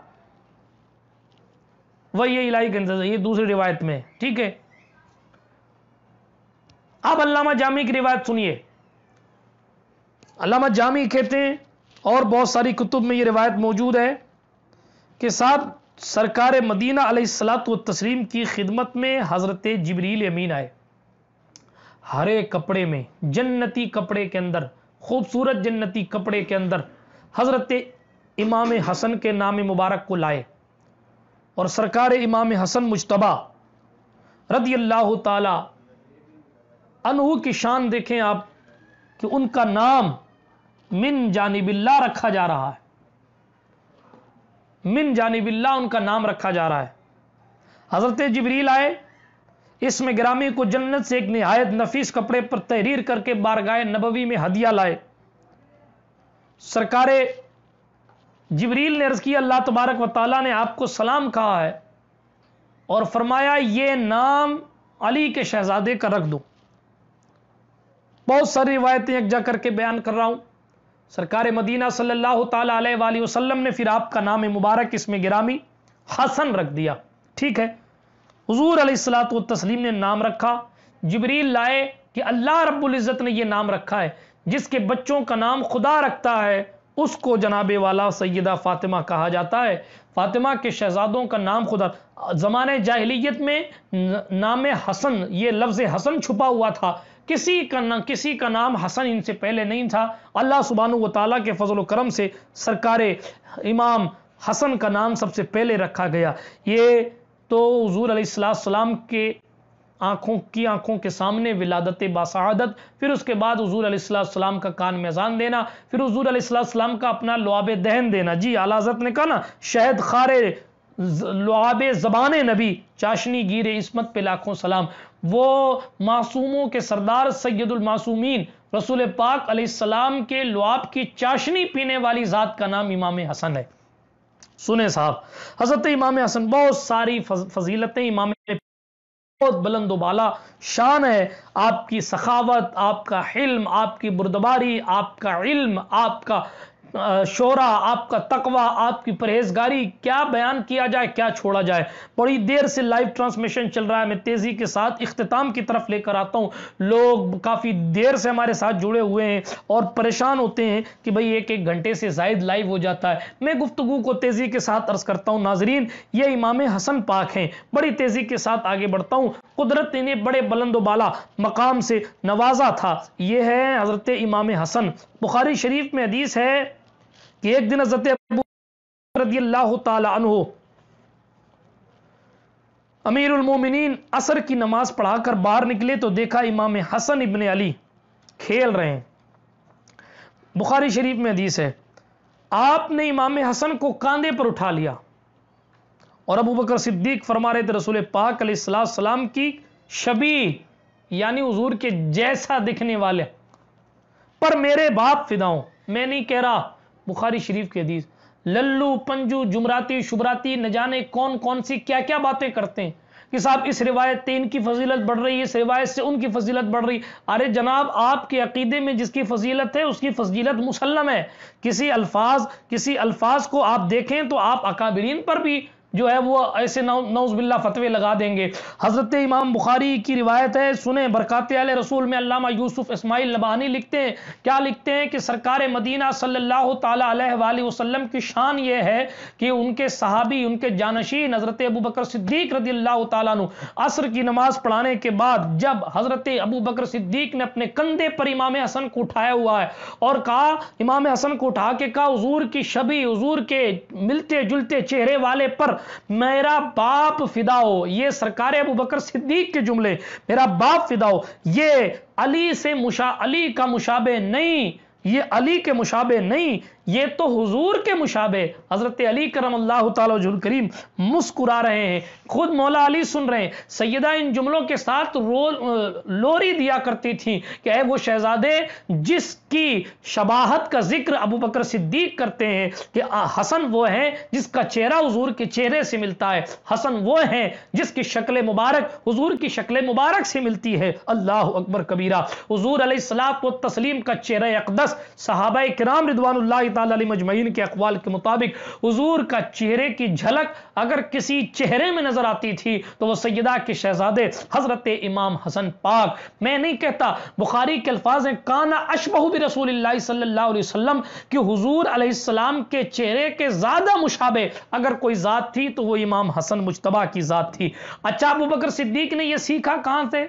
वही इलाही का इंतज़ार ये दूसरी रिवायत में ठीक है अब अल्लामा जामी की रिवायत सुनिए अल्लामा जामी कहते हैं और बहुत सारी कुतुब में ये रिवायत मौजूद है कि साहब सरकार मदीना अलैहिस्सलात व तस्लीम की खिदमत में हज़रत जबरील अमीन आए हरे कपड़े में जन्नती कपड़े के अंदर खूबसूरत जन्नती कपड़े के अंदर हज़रत इमाम हसन के नाम मुबारक को लाए और सरकार इमाम हसन मुशतबा रदी अल्लाह ताला अनहू की शान देखें आप कि उनका नाम मिन जानिबिल्ला रखा जा रहा है मिन जानिबिल्ला उनका नाम रखा जा रहा है हजरत जबरील आए इसमें ग्रामी को जन्नत से एक नहायत नफीस कपड़े पर तहरीर करके बारगाह नबवी में हदिया लाए सरकारे जबरील ने अर्ज किया अल्लाह तबारक व ताली ने आपको सलाम कहा है और फरमाया ये नाम अली के शहजादे का रख दो बहुत सारी रिवायतें एक जा करके बयान कर रहा हूं सरकार मदीना सल्लल्लाहु अलैहि वसल्लम ने फिर आपका नाम मुबारक इसमें गिरामी हसन रख दिया ठीक है हजूर अलीसलात तस्लीम ने नाम रखा जबरील लाए कि अल्लाह रबुल्जत ने यह नाम रखा है जिसके बच्चों का नाम खुदा रखता है उसको जनाबे वाला सैदा फातिमा कहा जाता है फातिमा के शहजादों का नाम खुदा जमाने जाहलीत में नाम हसन ये लफ्ज़ हसन छुपा हुआ था किसी का ना किसी का नाम हसन इनसे पहले नहीं था अल्लाह सुबहान व ताली के फजल करम से सरकार इमाम हसन का नाम सबसे पहले रखा गया ये तो हजूर सलाम के आँखों की आँखों के सामने विलादत बासादत फिर उसके बाद हजूर सलाम का कान मैजान देना फिर हजूर सलाम का अपना लुआब दहन देना जी आलाजत ने कहा ना शहद खारे लुआब जबान नबी चाशनी गिर इसमत पे लाखों सलाम वो मासूमों के सरदार मासूमीन रसूल पाक अलैहिस्सलाम के लुआब की चाशनी पीने वाली ज़ात का नाम इमाम हसन है सुने साहब हजरत इमाम हसन बहुत सारी फजीलतें इमाम बहुत बुलंद बाला शान है आपकी सखावत आपका हिल्म आपकी बुरदबारी आपका इल्म आपका शोरा आपका तकवा आपकी परहेजगारी क्या बयान किया जाए क्या छोड़ा जाए बड़ी देर से लाइव ट्रांसमिशन चल रहा है मैं तेज़ी के साथ इख्तिताम की तरफ लेकर आता हूँ लोग काफ़ी देर से हमारे साथ जुड़े हुए हैं और परेशान होते हैं कि भाई एक एक घंटे से जायद लाइव हो जाता है मैं गुफ्तु को तेज़ी के साथ अर्ज करता हूँ नाजरीन ये इमाम हसन पाक हैं बड़ी तेज़ी के साथ आगे बढ़ता हूँ कुदरत इन्हें बड़े बुलंदोबाला मकाम से नवाजा था ये है हज़रत इमाम हसन बुखारी शरीफ में हदीस है कि एक दिन हजरत अमीर उलमोमिन असर की नमाज पढ़ाकर बाहर निकले तो देखा इमाम हसन इबन अली खेल रहे हैं बुखारी शरीफ में हदीस है आपने इमाम हसन को कांधे पर उठा लिया और अबू बकर सिद्दीक फरमा रहे थे रसूल पाक सलाम की शबी यानी हजूर के जैसा दिखने वाले पर मेरे बाप फिदाओं मैं नहीं कह रहा बुखारी शरीफ की हदीस लल्लू पंजू जुमराती शुभराती न जाने कौन कौन सी क्या क्या बातें करते हैं कि साहब इस रिवायत तीन की फजीलत बढ़ रही है इस रिवायत से उनकी फजीलत बढ़ रही अरे जनाब आपके अकीदे में जिसकी फजीलत है उसकी फजीलत मुसलम है किसी अल्फाज किसी अल्फाज को आप देखें तो आप अकाबरीन पर भी जो है वो ऐसे नौज बिल्ला फतवे लगा देंगे हज़रत इमाम बुखारी की रिवायत है सुने बरक़ाते आल रसूल में अल्लामा यूसुफ इस्माइल नबानी लिखते हैं क्या लिखते हैं कि सरकार मदीना सल्लल्लाहु अलैहि वसल्लम की शान ये है कि उनके सहाबी उनके जानशीन हज़रत अबू बकर सिद्दीक रदी अल्लाह तु असर की नमाज़ पढ़ाने के बाद जब हज़रत अबू बकर सिद्दीक ने अपने कंधे पर इमाम हसन को उठाया हुआ है और कहा इमाम हसन को उठा के कहा हजूर की शबी हजूर के मिलते जुलते चेहरे वाले पर मेरा बाप फिदा हो ये सरकार अबू बकर सिद्दीक के जुमले मेरा बाप फिदा हो ये अली से मुशा अली का मुशाबे नहीं ये अली के मुशाबे नहीं ये तो हुजूर के मुशाबे हज़रत अली करम अल्लाह तरीम मुस्कुरा रहे हैं खुद मौला अली सुन रहे हैं सैदा इन जुमलों के साथ रो लोरी दिया करती थी कि अः वो शहजादे जिसकी शबाहत का जिक्र अबू बकर सिद्दीक करते हैं कि हसन वो है जिसका चेहरा हजूर के चेहरे से मिलता है हसन वो है जिसकी शक्ल मुबारक हजूर की शक्ल मुबारक से मिलती है अल्लाह अकबर कबीरा हजूर अलैहिस्सलाम व तस्लीम का चेहरा अकदस सहाबा कराम रिदवान ताली के अकवाल के मुताबिक हजूर का चेहरे की झलक अगर किसी चेहरे में नजर आती थी तो वह सैदा के शहजादे हजरत इमाम हसन पाक मैं नहीं कहता बुखारी के अल्फाज हैं काना अशबह भी रसूल सल्लाम की हजूर अल्लाम के चेहरे के ज्यादा मुशाबे अगर कोई ज़ात थी तो वह इमाम हसन मुशतबा की ज़ात थी अच्छा अबू बकर सिद्दीक ने यह सीखा कहां से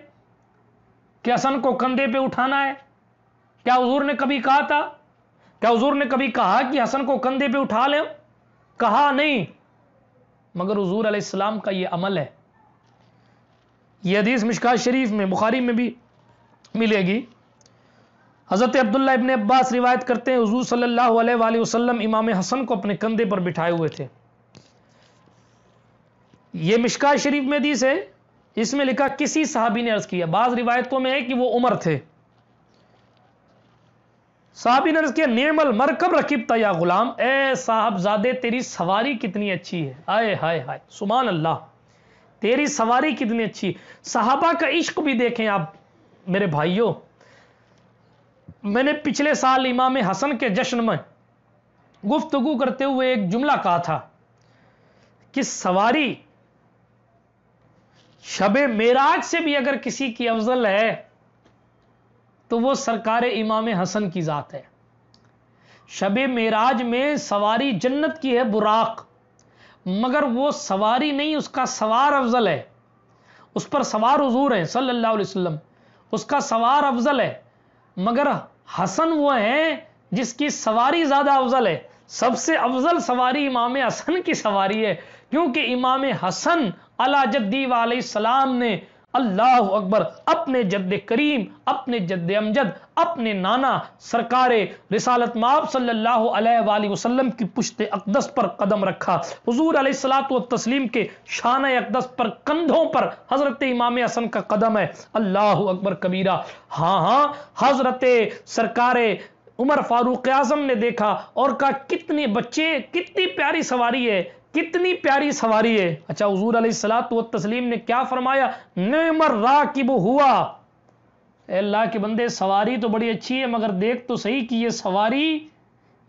कि हसन को कंधे पे उठाना है क्या हजूर ने कभी कहा था क्या हजूर ने कभी कहा कि हसन को कंधे पे उठा लें कहा नहीं मगर हजूर अलैहिस्सलाम का ये अमल है यह हदीस मिशका शरीफ में बुखारी में भी मिलेगी हज़रत अब्दुल्ला इबन अब्बास रिवायत करते हैं हजूर सल्लल्लाहु अलैहि वसल्लम इमाम हसन को अपने कंधे पर बिठाए हुए थे ये मिशका शरीफ में हदीस है इसमें लिखा किसी साहबी ने अर्ज़ किया बाज़ रिवायतों में है कि वो उमर थे साहब ने अर्ज निर्मल मरकब रकीब या गुलाम ए साहबजादे तेरी सवारी कितनी अच्छी है आए हाय हाय सुमान अल्लाह तेरी सवारी कितनी अच्छी साहबा का इश्क भी देखें आप मेरे भाइयों मैंने पिछले साल इमाम हसन के जश्न में गुफ्तगु करते हुए एक जुमला कहा था कि सवारी शबे मेराज से भी अगर किसी की अफजल है तो वो सरकार इमाम हसन की ज़ात है शब मेराज में सवारी जन्नत की है बुराक मगर वो सवारी नहीं उसका सवार अफजल है उस पर सवार हजूर है सल्लल्लाहु अलैहि वसल्लम उसका सवार अफजल है मगर हसन वो है जिसकी सवारी ज़्यादा अफजल है सबसे अफजल सवारी इमाम हसन की सवारी है क्योंकि इमाम हसन अला जद्दी सलाम ने अल्लाह अकबर अपने जद्द करीम अपने जद्द अमजद अपने नाना सरकार रिसालत माब सल्लल्लाहु अलैहि वसल्लम की पुश्त अकदस पर कदम रखा हजूर तस्लीम के शान अकदस पर कंधों पर हजरत इमाम हसन का कदम है अल्लाह अकबर कबीरा हाँ हाँ हजरत सरकार उमर फारूक आजम ने देखा और कहा कितने बच्चे कितनी प्यारी सवारी है कितनी प्यारी सवारी है अच्छा हजूर तो तस्लीम ने क्या फरमाया कि राकिब हुआ अल्लाह के बंदे सवारी तो बड़ी अच्छी है मगर देख तो सही कि ये सवारी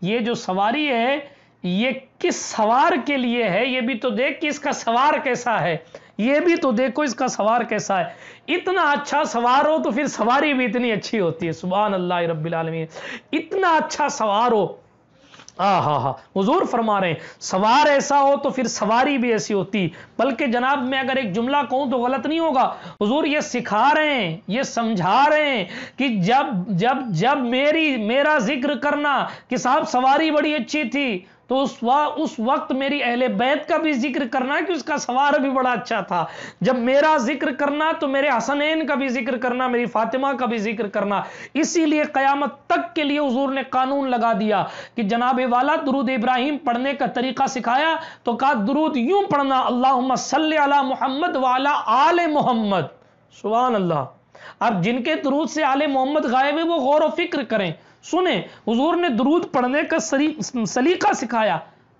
ये जो सवारी है ये किस सवार के लिए है ये भी तो देख कि इसका सवार कैसा है ये भी तो देखो इसका सवार कैसा है इतना अच्छा सवार हो तो फिर सवारी भी इतनी अच्छी होती है सुबह अल्लाह रबीआलमी इतना अच्छा सवार हो हाँ हाँ हाँ हजूर फरमा रहे हैं सवार ऐसा हो तो फिर सवारी भी ऐसी होती बल्कि जनाब मैं अगर एक जुमला कहूं तो गलत नहीं होगा हजूर ये सिखा रहे हैं ये समझा रहे हैं कि जब जब जब मेरी मेरा जिक्र करना कि साहब सवारी बड़ी अच्छी थी तो उस वा, उस वक्त मेरी अहले बैत का भी जिक्र करना कि उसका सवार भी बड़ा अच्छा था जब मेरा जिक्र करना तो मेरे हसनैन का भी जिक्र करना मेरी फातिमा का भी जिक्र करना इसीलिए कयामत तक के लिए हजूर ने कानून लगा दिया कि जनाब वाला दरूद इब्राहिम पढ़ने का तरीका सिखाया तो कहा दरूद यूं पढ़ना अल्लाह सल्ला मोहम्मद वाला आल मोहम्मद सुबह अल्लाह अब जिनके दरूद से आल मोहम्मद गायब है वो गौर व फिक्र करें सुने हुजूर ने दरूद पढ़ने का सलीका सिखाया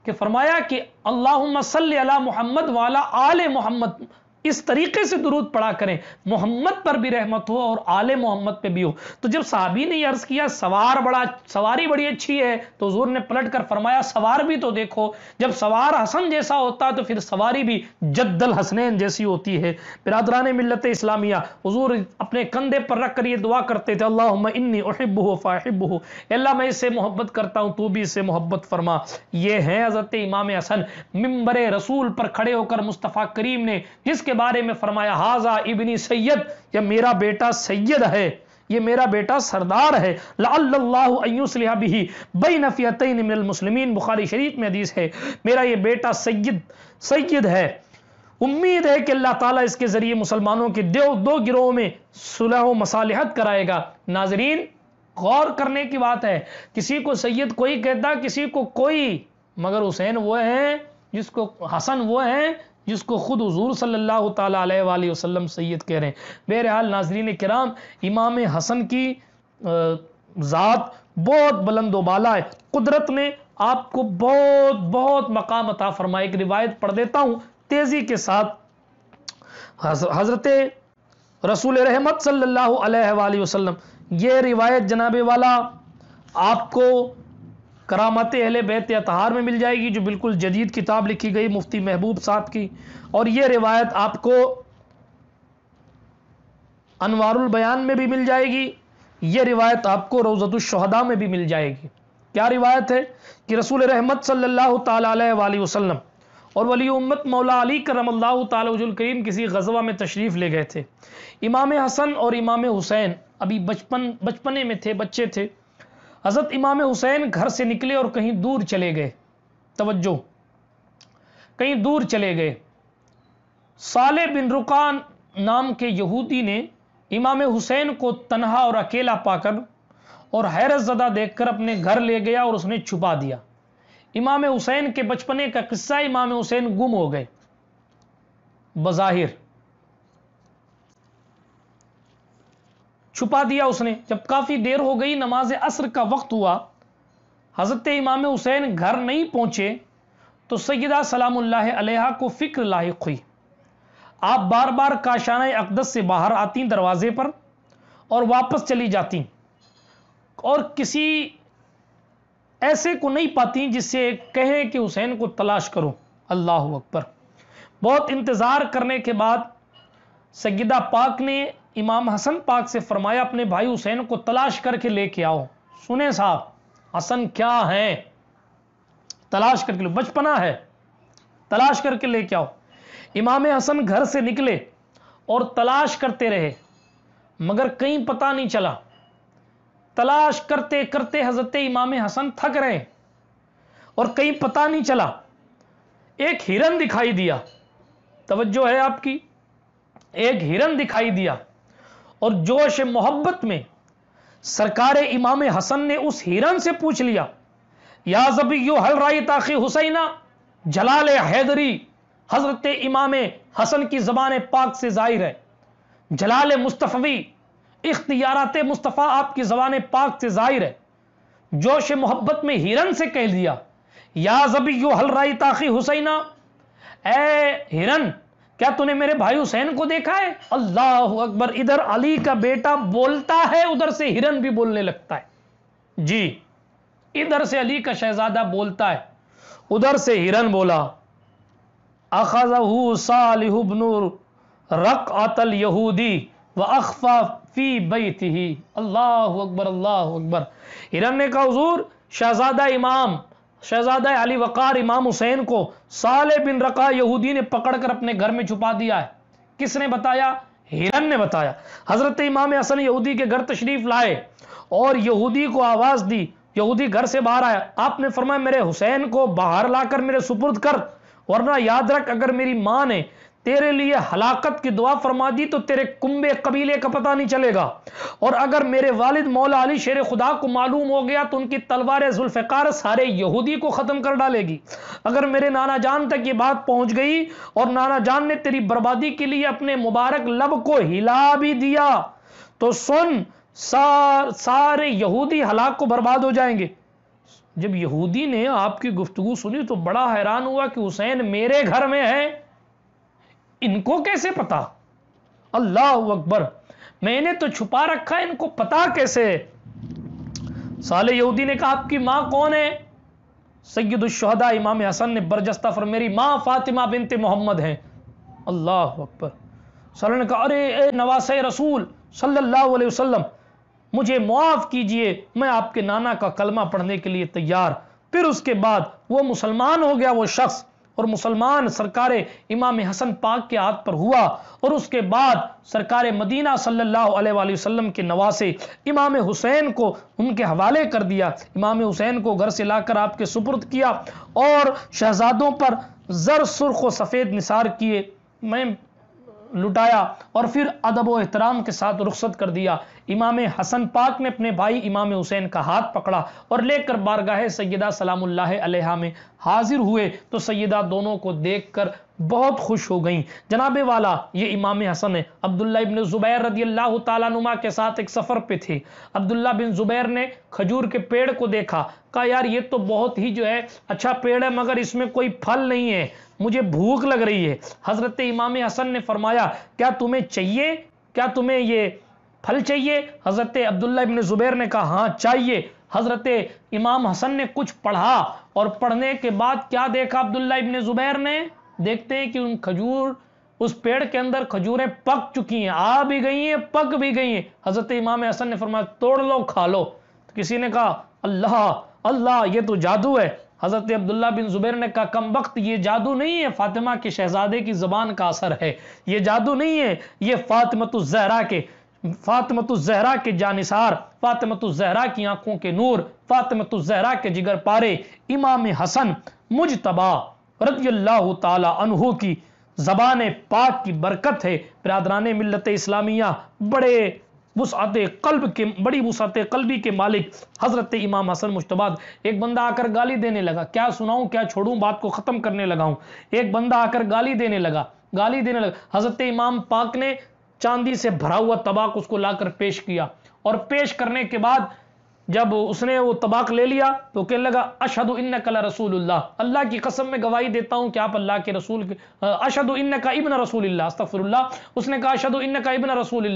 कि फरमाया कि अल्लाह अला मोहम्मद वाला आल मोहम्मद इस तरीके से दुरूद पड़ा करें मोहम्मद पर भी रहमत हो और आले मोहम्मद पे भी हो तो जब साहबी ने अर्ज किया सवार बड़ा सवारी बड़ी अच्छी है तो हजूर ने पलट कर फरमाया सवार भी तो देखो जब सवार हसन जैसा होता तो फिर सवारी भी जद्दल हसनैन जैसी होती है बिरादरान मिलत इस्लामिया हजूर अपने कंधे पर रख कर ये दुआ करते थे अल्लाह इन्नी अहिब हो फ़ाहिब हो अल्लाह मैं इससे मोहब्बत करता हूँ तू भी इससे मोहब्बत फरमा ये है हजरत इमाम हसन मिम्बर रसूल पर खड़े होकर मुस्तफ़ा करीम ने जिसके के बारे में फरमाया हाजा इबनी सैयद यह मेरा बेटा सैयद है ये मेरा बेटा सरदार है लाही बई नफ़ियतन मुसलमिन बुखारी शरीफ में हदीस है मेरा ये बेटा सैयद सैयद है उम्मीद है कि अल्लाह ताला इसके ज़रिए मुसलमानों के दो दो गिरोह में सुलह मसालहत कराएगा नाजरीन गौर करने की बात है किसी को सैयद कोई कहता किसी को कोई मगर हुसैन वो है जिसको हसन वो है जिसको खुद हजूर सल्लल्लाहु अलैहि वसल्लम सैयद कह रहे हैं बहरहाल नाजरीन कराम इमाम हसन की ज़ात बहुत बुलंद वाला है कुदरत ने आपको बहुत बहुत मकाम अता फरमाए एक रिवायत पढ़ देता हूँ तेज़ी के साथ हज़रत रसूल रहमत सल्लल्लाहु अलैहि वसल्लम ये रिवायत जनाबे वाला आपको करामत अहल बैत तहार में मिल जाएगी जो बिल्कुल जदीद किताब लिखी गई मुफ्ती महबूब साहब की और ये रिवायत आपको अनवारुल बयान में भी मिल जाएगी ये रिवायत आपको रोज़तुलशहदा में भी मिल जाएगी क्या रिवायत है कि रसूल रहमत सल्लल्लाहु अलैहि वसल्लम और वली उम्मत मौला अली करम करीम किसी गजवा में तशरीफ़ ले गए थे इमाम हसन और इमाम हुसैन अभी बचपन बचपने में थे बच्चे थे हज़रत इमाम हुसैन घर से निकले और कहीं दूर चले गए तवज्जो कहीं दूर चले गए साले बिन रुकान नाम के यहूदी ने इमाम हुसैन को तनहा और अकेला पाकर और हैरत ज़दा देखकर अपने घर ले गया और उसने छुपा दिया इमाम हुसैन के बचपने का किस्सा इमाम हुसैन गुम हो गए बज़ाहिर छुपा दिया उसने जब काफ़ी देर हो गई नमाज असर का वक्त हुआ हज़रत इमाम हुसैन घर नहीं पहुँचे तो सैदा सलाम अलह को फ़िक्र लाइक हुई आप बार बार काशान अकदस से बाहर आती दरवाज़े पर और वापस चली जाती और किसी ऐसे को नहीं पाती जिससे कहें कि हुसैन को तलाश करो अल्लाह अकबर बहुत इंतज़ार करने के बाद सगीदा पाक ने इमाम हसन पाक से फरमाया अपने भाई हुसैन को तलाश करके लेके आओ सुने साहब हसन क्या है तलाश करके बचपना है तलाश करके लेके आओ इमाम हसन घर से निकले और तलाश करते रहे मगर कहीं पता नहीं चला तलाश करते करते हजरत इमाम हसन थक रहे और कहीं पता नहीं चला एक हिरन दिखाई दिया तवज्जो है आपकी एक हिरन दिखाई दिया और जोश मोहब्बत में सरकार इमाम हसन ने उस हिरन से पूछ लिया या जबी यू हल राय ताखी हुसैना जलाल हैदरी हजरत इमाम हसन की जबान पाक से जाहिर है जलाल मुस्तफ़ी इख्तियारत मुस्तफ़ा आपकी जबान पाक से जाहिर है जोश मोहब्बत में हिरन से कह दिया या जबी यू हल राय ताखी हुसैना ए हिरन क्या तूने मेरे भाई हुसैन को देखा है अल्लाह अकबर इधर अली का बेटा बोलता है उधर से हिरन भी बोलने लगता है जी इधर से अली का शहजादा बोलता है उधर से हिरन बोला रक अतल यहूदी व अखफा फी बैत अल्लाह अकबर अल्लाह अकबर हिरन ने कहा हजूर शहजादा इमाम शहजादा अली वक़ार इमाम हुसैन को साले बिन रका यहूदी ने पकड़कर अपने घर में छुपा दिया है किसने बताया हिरन ने बताया हजरत इमाम हसन यहूदी के घर तशरीफ लाए और यहूदी को आवाज़ दी यहूदी घर से बाहर आया आपने फरमाया मेरे हुसैन को बाहर लाकर मेरे सुपुर्द कर वरना याद रख अगर मेरी माँ ने तेरे लिए हलाकत की दुआ फरमा दी तो तेरे कुंबे कबीले का पता नहीं चलेगा और अगर मेरे वालिद मौला अली शेर खुदा को मालूम हो गया तो उनकी तलवार जुल्फ़ार सारे यहूदी को ख़त्म कर डालेगी अगर मेरे नाना जान तक ये बात पहुंच गई और नाना जान ने तेरी बर्बादी के लिए अपने मुबारक लब को हिला भी दिया तो सुन सार, सारे यहूदी हलाक को बर्बाद हो जाएंगे जब यहूदी ने आपकी गुफ्तगु सुनी तो बड़ा हैरान हुआ कि हुसैन मेरे घर में है इनको कैसे पता अल्लाह अकबर मैंने तो छुपा रखा इनको पता कैसे साले यहूदी ने कहा आपकी मां कौन है सैयद इमाम हसन ने बरजस्ता फर मेरी मां फातिमा बिनते मोहम्मद हैं अल्लाह अकबर साले ने कहा अरे ए नवास रसूल सल्लल्लाहु अलैहि वसल्लम मुझे मुआफ़ कीजिए मैं आपके नाना का कलमा पढ़ने के लिए तैयार फिर उसके बाद वो मुसलमान हो गया वो शख्स और मुसलमान सरकार इमाम हसन पाक के हाथ पर हुआ और उसके बाद सरकार मदीना सल्लल्लाहु अलैहि वसल्लम के नवासे इमाम हुसैन को उनके हवाले कर दिया इमाम हुसैन को घर से लाकर आपके सुपुर्द किया और शहजादों पर जर सुर्ख व सफ़ेद निसार किए मैं लुटाया और फिर अदब व एहतराम के साथ रुखसत कर दिया इमाम हसन पाक ने अपने भाई इमाम हुसैन का हाथ पकड़ा और लेकर बारगाह सैदा सलाम में हाजिर हुए तो सैदा दोनों को देख कर बहुत खुश हो गई जनाबे वाला ये इमाम हसन है अब्दुल्ला इबन ज़ुबैर रदी अल्लाह तुमा के साथ एक सफ़र पे थे अब्दुल्ला बिन ज़ुबैर ने खजूर के पेड़ को देखा कहा यार ये तो बहुत ही जो है अच्छा पेड़ है मगर इसमें कोई फल नहीं है मुझे भूख लग रही है हज़रत इमाम हसन ने फरमाया क्या तुम्हें चाहिए क्या तुम्हें ये फल चाहिए हज़रत अब्दुल्ला इबन ज़ुबैर ने कहा हाँ चाहिए हज़रत इमाम हसन ने कुछ पढ़ा और पढ़ने के बाद क्या देखा अब्दुल्ला इबन ज़ुबैर ने देखते हैं कि उन खजूर उस पेड़ के अंदर खजूरें पक चुकी हैं आ भी गई हैं पक भी गई हैं हजरत इमाम हसन ने फरमाया तोड़ लो खा लो तो किसी ने कहा अल्लाह अल्लाह ये तो जादू है हजरत अब्दुल्ला बिन जुबैर ने कहा कम वक्त ये जादू नहीं है फातिमा के शहजादे की जबान का असर है ये जादू नहीं है ये जहरा के जहरा के जानिसार जहरा की आंखों के नूर जहरा के जिगर पारे इमाम हसन मुझ तबाह रजील्ल्ह तहु की ज़बान पाक की बरकत है बरदरान मिलत इस्लामिया बड़े वसअत कल्ब के बड़ी वसअत कल्बी के मालिक हज़रत इमाम हसन मुश्तबाद एक बंदा आकर गाली देने लगा क्या सुनाऊं क्या छोड़ूं बात को ख़त्म करने लगा हूं एक बंदा आकर गाली देने लगा गाली देने लगा हज़रत इमाम पाक ने चांदी से भरा हुआ तबाक उसको लाकर पेश किया और पेश करने के बाद जब उसने वो तबाक ले लिया तो कहने लगा अशद कला रसूल अल्लाह की कसम में गवाही देता हूं कि आप अल्लाह के रसूल अशद इन का इबन रसूल अस्तफ़रल्ला उसने कहा अशद का इबन रसूल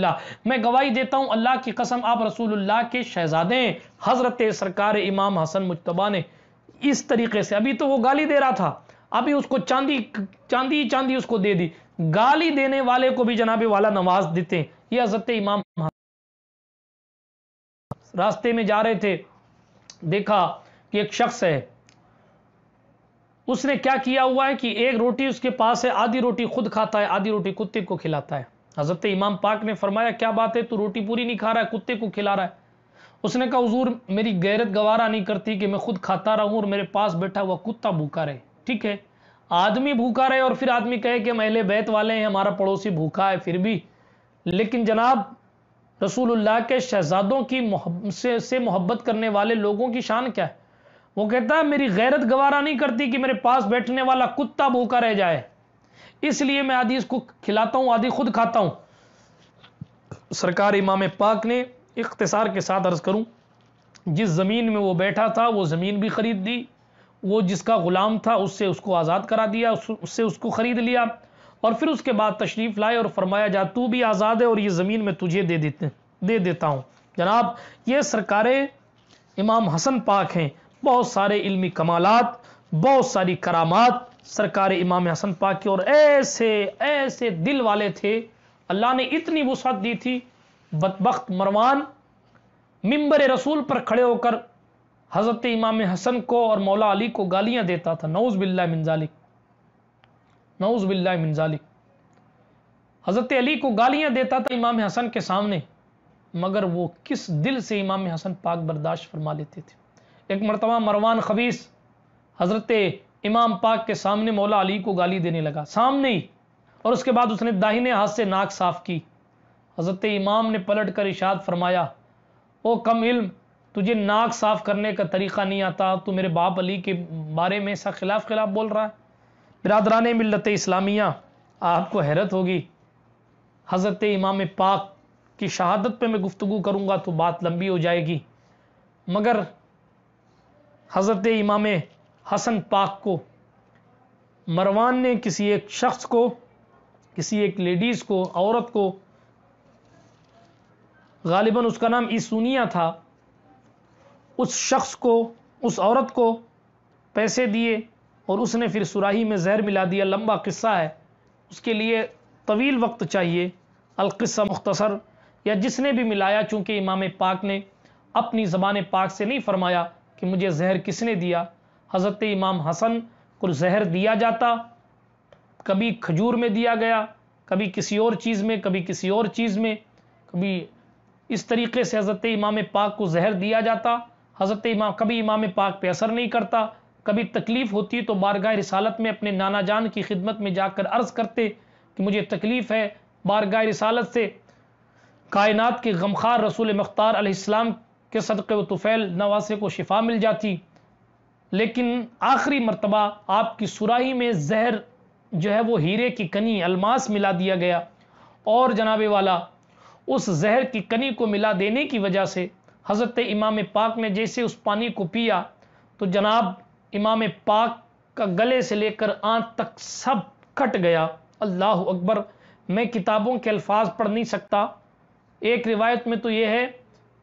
मैं गवाही देता हूँ अल्लाह की कसम आप रसूल के शहजादे हज़रत सरकार इमाम हसन मुशतबा ने इस तरीके से अभी तो वो गाली दे रहा था अभी उसको चांदी चांदी चांदी उसको दे दी गाली देने वाले को भी जनाब वाला नवाज देते हैं यह हजरत इमाम रास्ते में जा रहे थे देखा कि एक शख्स है उसने क्या किया हुआ है कि एक रोटी उसके पास है आधी रोटी खुद खाता है आधी रोटी कुत्ते को खिलाता है हजरत इमाम पाक ने फरमाया क्या बात है तू रोटी पूरी नहीं खा रहा है कुत्ते को खिला रहा है उसने कहा हजूर मेरी गैरत गवारा नहीं करती कि मैं खुद खाता रहूं और मेरे पास बैठा हुआ कुत्ता भूखा रहे ठीक है आदमी भूखा रहे और फिर आदमी कहे कि हम बैत वाले हैं हमारा पड़ोसी भूखा है फिर भी लेकिन जनाब रसूलुल्लाह के शहजादों की से, से मोहब्बत करने वाले लोगों की शान क्या है वो कहता है मेरी गैरत गवारा नहीं करती कि मेरे पास बैठने वाला कुत्ता भूखा रह जाए इसलिए मैं आदि इसको खिलाता हूँ आदि खुद खाता हूँ सरकार इमाम पाक ने इख्तिसार के साथ अर्ज करूँ जिस ज़मीन में वो बैठा था वो ज़मीन भी ख़रीद दी वो जिसका ग़ुलाम था उससे उसको आज़ाद करा दिया उससे उसको ख़रीद लिया और फिर उसके बाद तशरीफ़ लाए और फरमाया जा तू भी आज़ाद है और ये ज़मीन में तुझे दे देते दे देता हूं जनाब ये सरकार इमाम हसन पाक हैं बहुत सारे इल्मी कमालात बहुत सारी करामात सरकार इमाम हसन पाक की और ऐसे ऐसे दिल वाले थे अल्लाह ने इतनी वसत दी थी बदबख्त मरवान मिंबर रसूल पर खड़े होकर हज़रत इमाम हसन को और मौला अली को गालियां देता था नौज़ बिल्ला मिनजालिक नौज़बिल्लाजाली हज़रत अली को गालियाँ देता था इमाम हसन के सामने मगर वो किस दिल से इमाम हसन पाक बर्दाश्त फरमा लेते थे एक मरतबा मरवान खबीस हज़रत इमाम पाक के सामने मौला अली को गाली देने लगा सामने ही और उसके बाद उसने दाहिने हाथ से नाक साफ की हज़रत इमाम ने पलट कर इशाद फरमाया ओ कम इल्म तुझे नाक साफ करने का तरीक़ा नहीं आता तू मेरे बाप अली के बारे में ऐसा खिलाफ खिलाफ बोल रहा है बिरदरान मिलत इस्लामिया आपको हैरत होगी हज़रत इमाम पाक की शहादत पर मैं गुफ्तु करूँगा तो बात लंबी हो जाएगी मगर हज़रत इमाम हसन पाक को मरवान ने किसी एक शख्स को किसी एक लेडीज़ को औरत को गालिबा उसका नाम ईसूनिया था उस शख्स को उस औरत को पैसे दिए और उसने फिर सुराही में जहर मिला दिया लंबा किस्सा है उसके लिए तवील वक्त चाहिए अलक़स्सा मुख्तसर या जिसने भी मिलाया चूँकि इमाम पाक ने अपनी ज़बान पाक से नहीं फरमाया कि मुझे जहर किसने दिया हज़रत इमाम हसन को जहर दिया जाता कभी खजूर में दिया गया कभी किसी और चीज़ में कभी किसी और चीज़ में कभी इस तरीके से हज़रत इमाम पाक को जहर दिया जाता हज़रत इमाम कभी इमाम पाक पे असर नहीं करता कभी तकलीफ होती तो बारगाह रिसालत में अपने नाना जान की खिदमत में जाकर अर्ज करते कि मुझे तकलीफ है बारगाह रिसालत से कायनात के गमखार रसूल मख्तार अलैहिस्सलाम के सदक़ व तुफ़ैल नवासे को शिफा मिल जाती लेकिन आखिरी मरतबा आपकी सुराही में जहर जो है वो हीरे की कनी अलमास मिला दिया गया और जनाबे वाला उस जहर की कनी को मिला देने की वजह से हज़रत इमाम पाक ने जैसे उस पानी को पिया तो जनाब इमाम पाक का गले से लेकर आंत तक सब कट गया अल्लाह अकबर मैं किताबों के अल्फाज पढ़ नहीं सकता एक रिवायत में तो यह है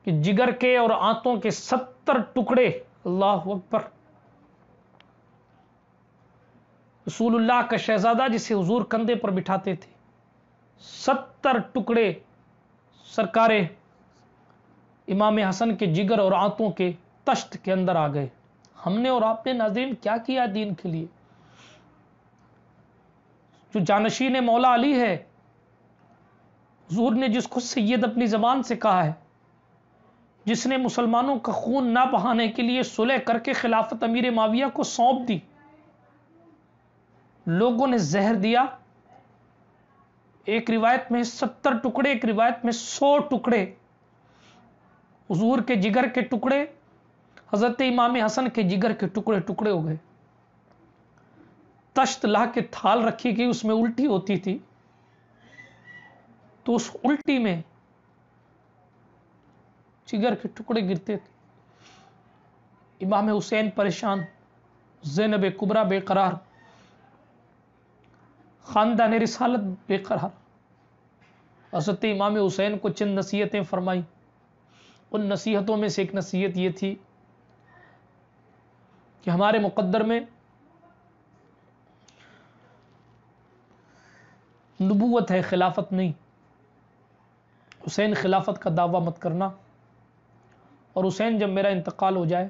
कि जिगर के और आंतों के सत्तर टुकड़े अल्लाह अकबर रसूलुल्लाह का शहजादा जिसे हुजूर कंधे पर बिठाते थे सत्तर टुकड़े सरकारें इमाम हसन के जिगर और आंतों के तश्त के अंदर आ गए हमने और आपने नाजरीन क्या किया दीन के लिए जो जानशीन मौला अली है जूर ने जिसको सैयद अपनी जबान से कहा है जिसने मुसलमानों का खून ना बहाने के लिए सुलह करके खिलाफत अमीर माविया को सौंप दी लोगों ने जहर दिया एक रिवायत में सत्तर टुकड़े एक रिवायत में सौ टुकड़े हजूर के जिगर के टुकड़े हजरत इमाम हसन के जिगर के टुकड़े टुकड़े हो गए तश्त लाह के थाल रखी गई उसमें उल्टी होती थी तो उस उल्टी में जिगर के टुकड़े गिरते थे इमाम हुसैन परेशान जैनब कुबरा बेकरार ख़ानदान रिसालत बेकरार हजरत इमाम हुसैन को चंद नसीहतें फरमाई उन नसीहतों में से एक नसीहत ये थी कि हमारे मुकद्दर में नबूत है खिलाफत नहीं हुसैन खिलाफत का दावा मत करना और हुसैन जब मेरा इंतकाल हो जाए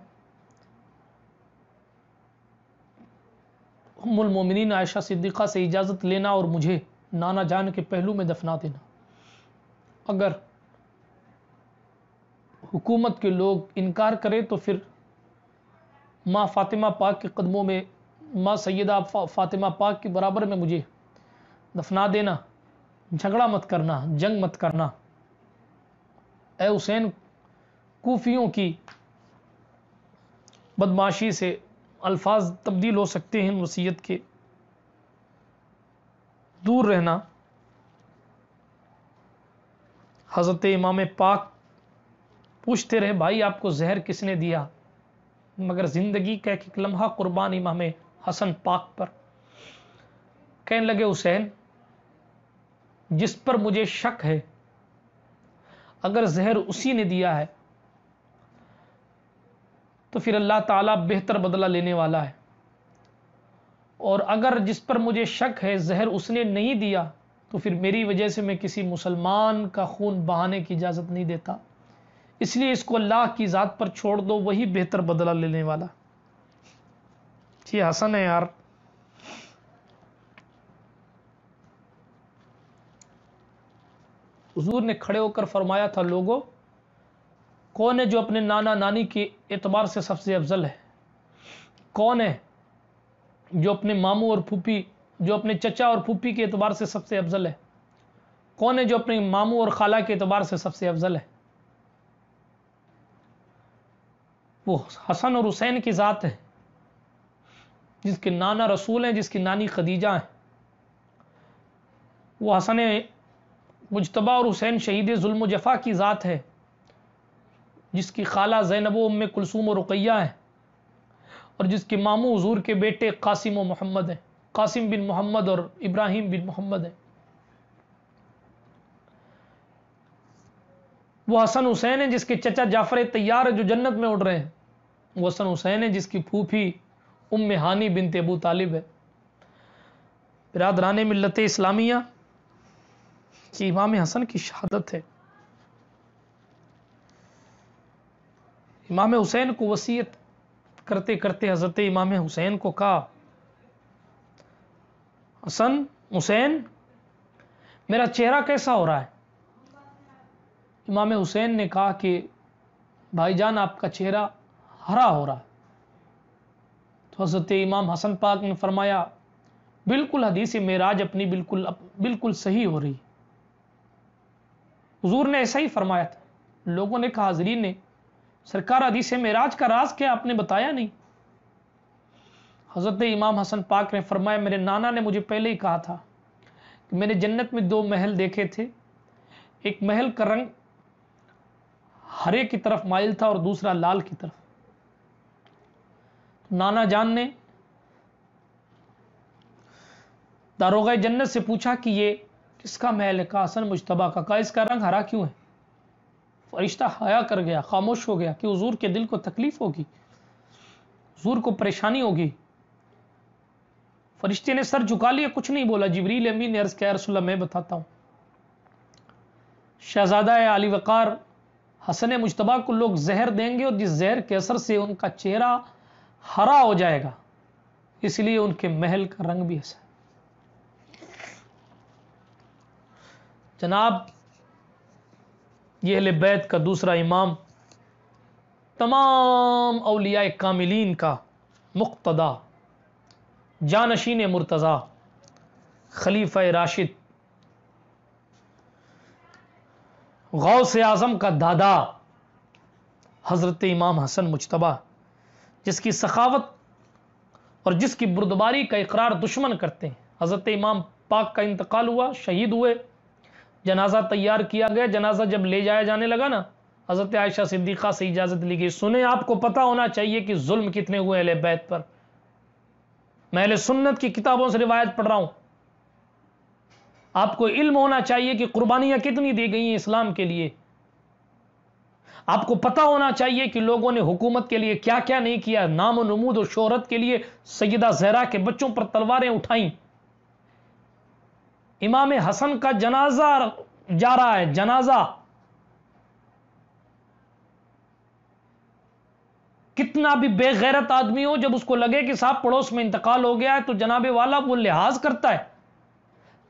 उमुलमोमिन आयशा सिद्दीक़ा से इजाज़त लेना और मुझे नाना जान के पहलू में दफना देना अगर हुकूमत के लोग इनकार करें तो फिर माँ फ़ातिमा पाक के कदमों में माँ सैदा फ़ातिमा पाक के बराबर में मुझे दफना देना झगड़ा मत करना जंग मत करना ए हुसैन कोफियों की बदमाशी से अल्फाज तब्दील हो सकते हैं वसीयत के दूर रहना हज़रत इमाम पाक पूछते रहे भाई आपको जहर किसने दिया मगर जिंदगी का एक लम्हा कुर्बान इमाम हसन पाक पर कहने लगे हुसैन जिस पर मुझे शक है अगर जहर उसी ने दिया है तो फिर अल्लाह ताला बेहतर बदला लेने वाला है और अगर जिस पर मुझे शक है जहर उसने नहीं दिया तो फिर मेरी वजह से मैं किसी मुसलमान का खून बहाने की इजाज़त नहीं देता इसलिए इसको अल्लाह की ज़ात पर छोड़ दो वही बेहतर बदला लेने वाला ये हसन है यार हजूर ने खड़े होकर फरमाया था लोगों कौन है जो अपने नाना नानी के एतबार से सबसे अफजल है कौन है जो अपने मामू और फूफी जो अपने चचा और फूफी के एतबार से सबसे अफजल है कौन है जो अपने मामू और खाला के एतबार से सबसे अफजल है वो हसन और हुसैन की ज़ात है जिसके नाना रसूल हैं जिसकी नानी खदीजा हैं वो हसन मुशतबा और हुसैन शहीद जुल्म जफ़ा की ज़ात है जिसकी खाला जैनब उम कुलसूम और रुकैया हैं और जिसके मामू हजूर के बेटे कासिम और मोहम्मद हैं कासिम बिन मोहम्मद और इब्राहिम बिन मोहम्मद हैं वो हसन हुसैन है जिसके चचा जाफर तैयार है जो जन्नत में उड़ रहे हैं वो हसन हुसैन है जिसकी फूफी उम हानी बिन तेबू तालिब है बिरादरान मिलत इस्लामिया कि इमाम हसन की शहादत है इमाम हुसैन को वसीयत करते करते हजरत इमाम हुसैन को कहा हसन हुसैन मेरा चेहरा कैसा हो रहा है इमाम हुसैन ने कहा कि भाईजान आपका चेहरा हरा हो रहा है तो हज़रत इमाम हसन पाक ने फरमाया बिल्कुल हदीसी मेराज अपनी बिल्कुल अप, बिल्कुल सही हो रही हजूर ने ऐसा ही फरमाया था लोगों ने कहा हाजरीन ने सरकार हदीस मेराज का राज क्या आपने बताया नहीं हज़रत इमाम हसन पाक ने फरमाया मेरे नाना ने मुझे पहले ही कहा था कि मैंने जन्नत में दो महल देखे थे एक महल का रंग हरे की तरफ माइल था और दूसरा लाल की तरफ तो नाना जान ने दारोगा जन्नत से पूछा कि ये किसका महल है कहा हसन मुशतबा का कहा इसका रंग हरा क्यों है फरिश्ता हया कर गया खामोश हो गया कि हजूर के दिल को तकलीफ होगी हजूर को परेशानी होगी फरिश्ते ने सर झुका लिया कुछ नहीं बोला जबरील अमीन ने अर्ज किया रसुल्ला मैं बताता हूं शहजादा आली वक़ार हसन मुशतबा को लोग जहर देंगे और जिस जहर के असर से उनका चेहरा हरा हो जाएगा इसलिए उनके महल का रंग भी ऐसा जनाब यह बैत का दूसरा इमाम तमाम अलिया कामिलीन का मुक्तदा जानशीन मुर्तज़ा खलीफा राशिद गौ से आज़म का दादा हज़रत इमाम हसन मुशतबा जिसकी सखावत और जिसकी बुरदबारी का इकरार दुश्मन करते हैं हज़रत इमाम पाक का इंतकाल हुआ शहीद हुए जनाजा तैयार किया गया जनाजा जब ले जाया जाने लगा ना हज़रत आयशा सिद्दीक़ा से इजाज़त ली गई सुने आपको पता होना चाहिए कि जुल्म कितने हुए अहल बैत पर मैं अल सुन्नत की किताबों से रिवायत पढ़ रहा हूँ आपको इल्म होना चाहिए कि कुर्बानियां कितनी दी गई हैं इस्लाम के लिए आपको पता होना चाहिए कि लोगों ने हुकूमत के लिए क्या क्या नहीं किया नाम नमूद और शोहरत के लिए सयदा जहरा के बच्चों पर तलवारें उठाई इमाम हसन का जनाजा जा रहा है जनाजा कितना भी बेगैरत आदमी हो जब उसको लगे कि साहब पड़ोस में इंतकाल हो गया है तो जनाबे वाला वो लिहाज करता है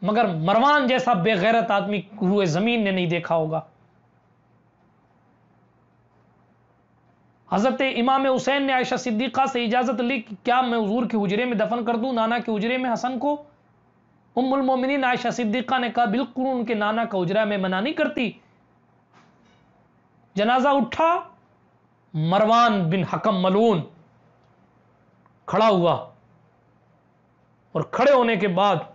मगर मरवान जैसा बेगैरत आदमी हुए जमीन ने नहीं देखा होगा हजरत इमाम हुसैन ने आयशा सिद्दीक़ा से इजाज़त ली कि क्या मैं हजूर के उजरे में दफन कर दूं नाना के उजरे में हसन को उम्मुलमोमिन आयशा सिद्दीक़ा ने कहा बिल्कुल उनके नाना का उजरा में मना नहीं करती जनाजा उठा मरवान बिन हकम मलून खड़ा हुआ और खड़े होने के बाद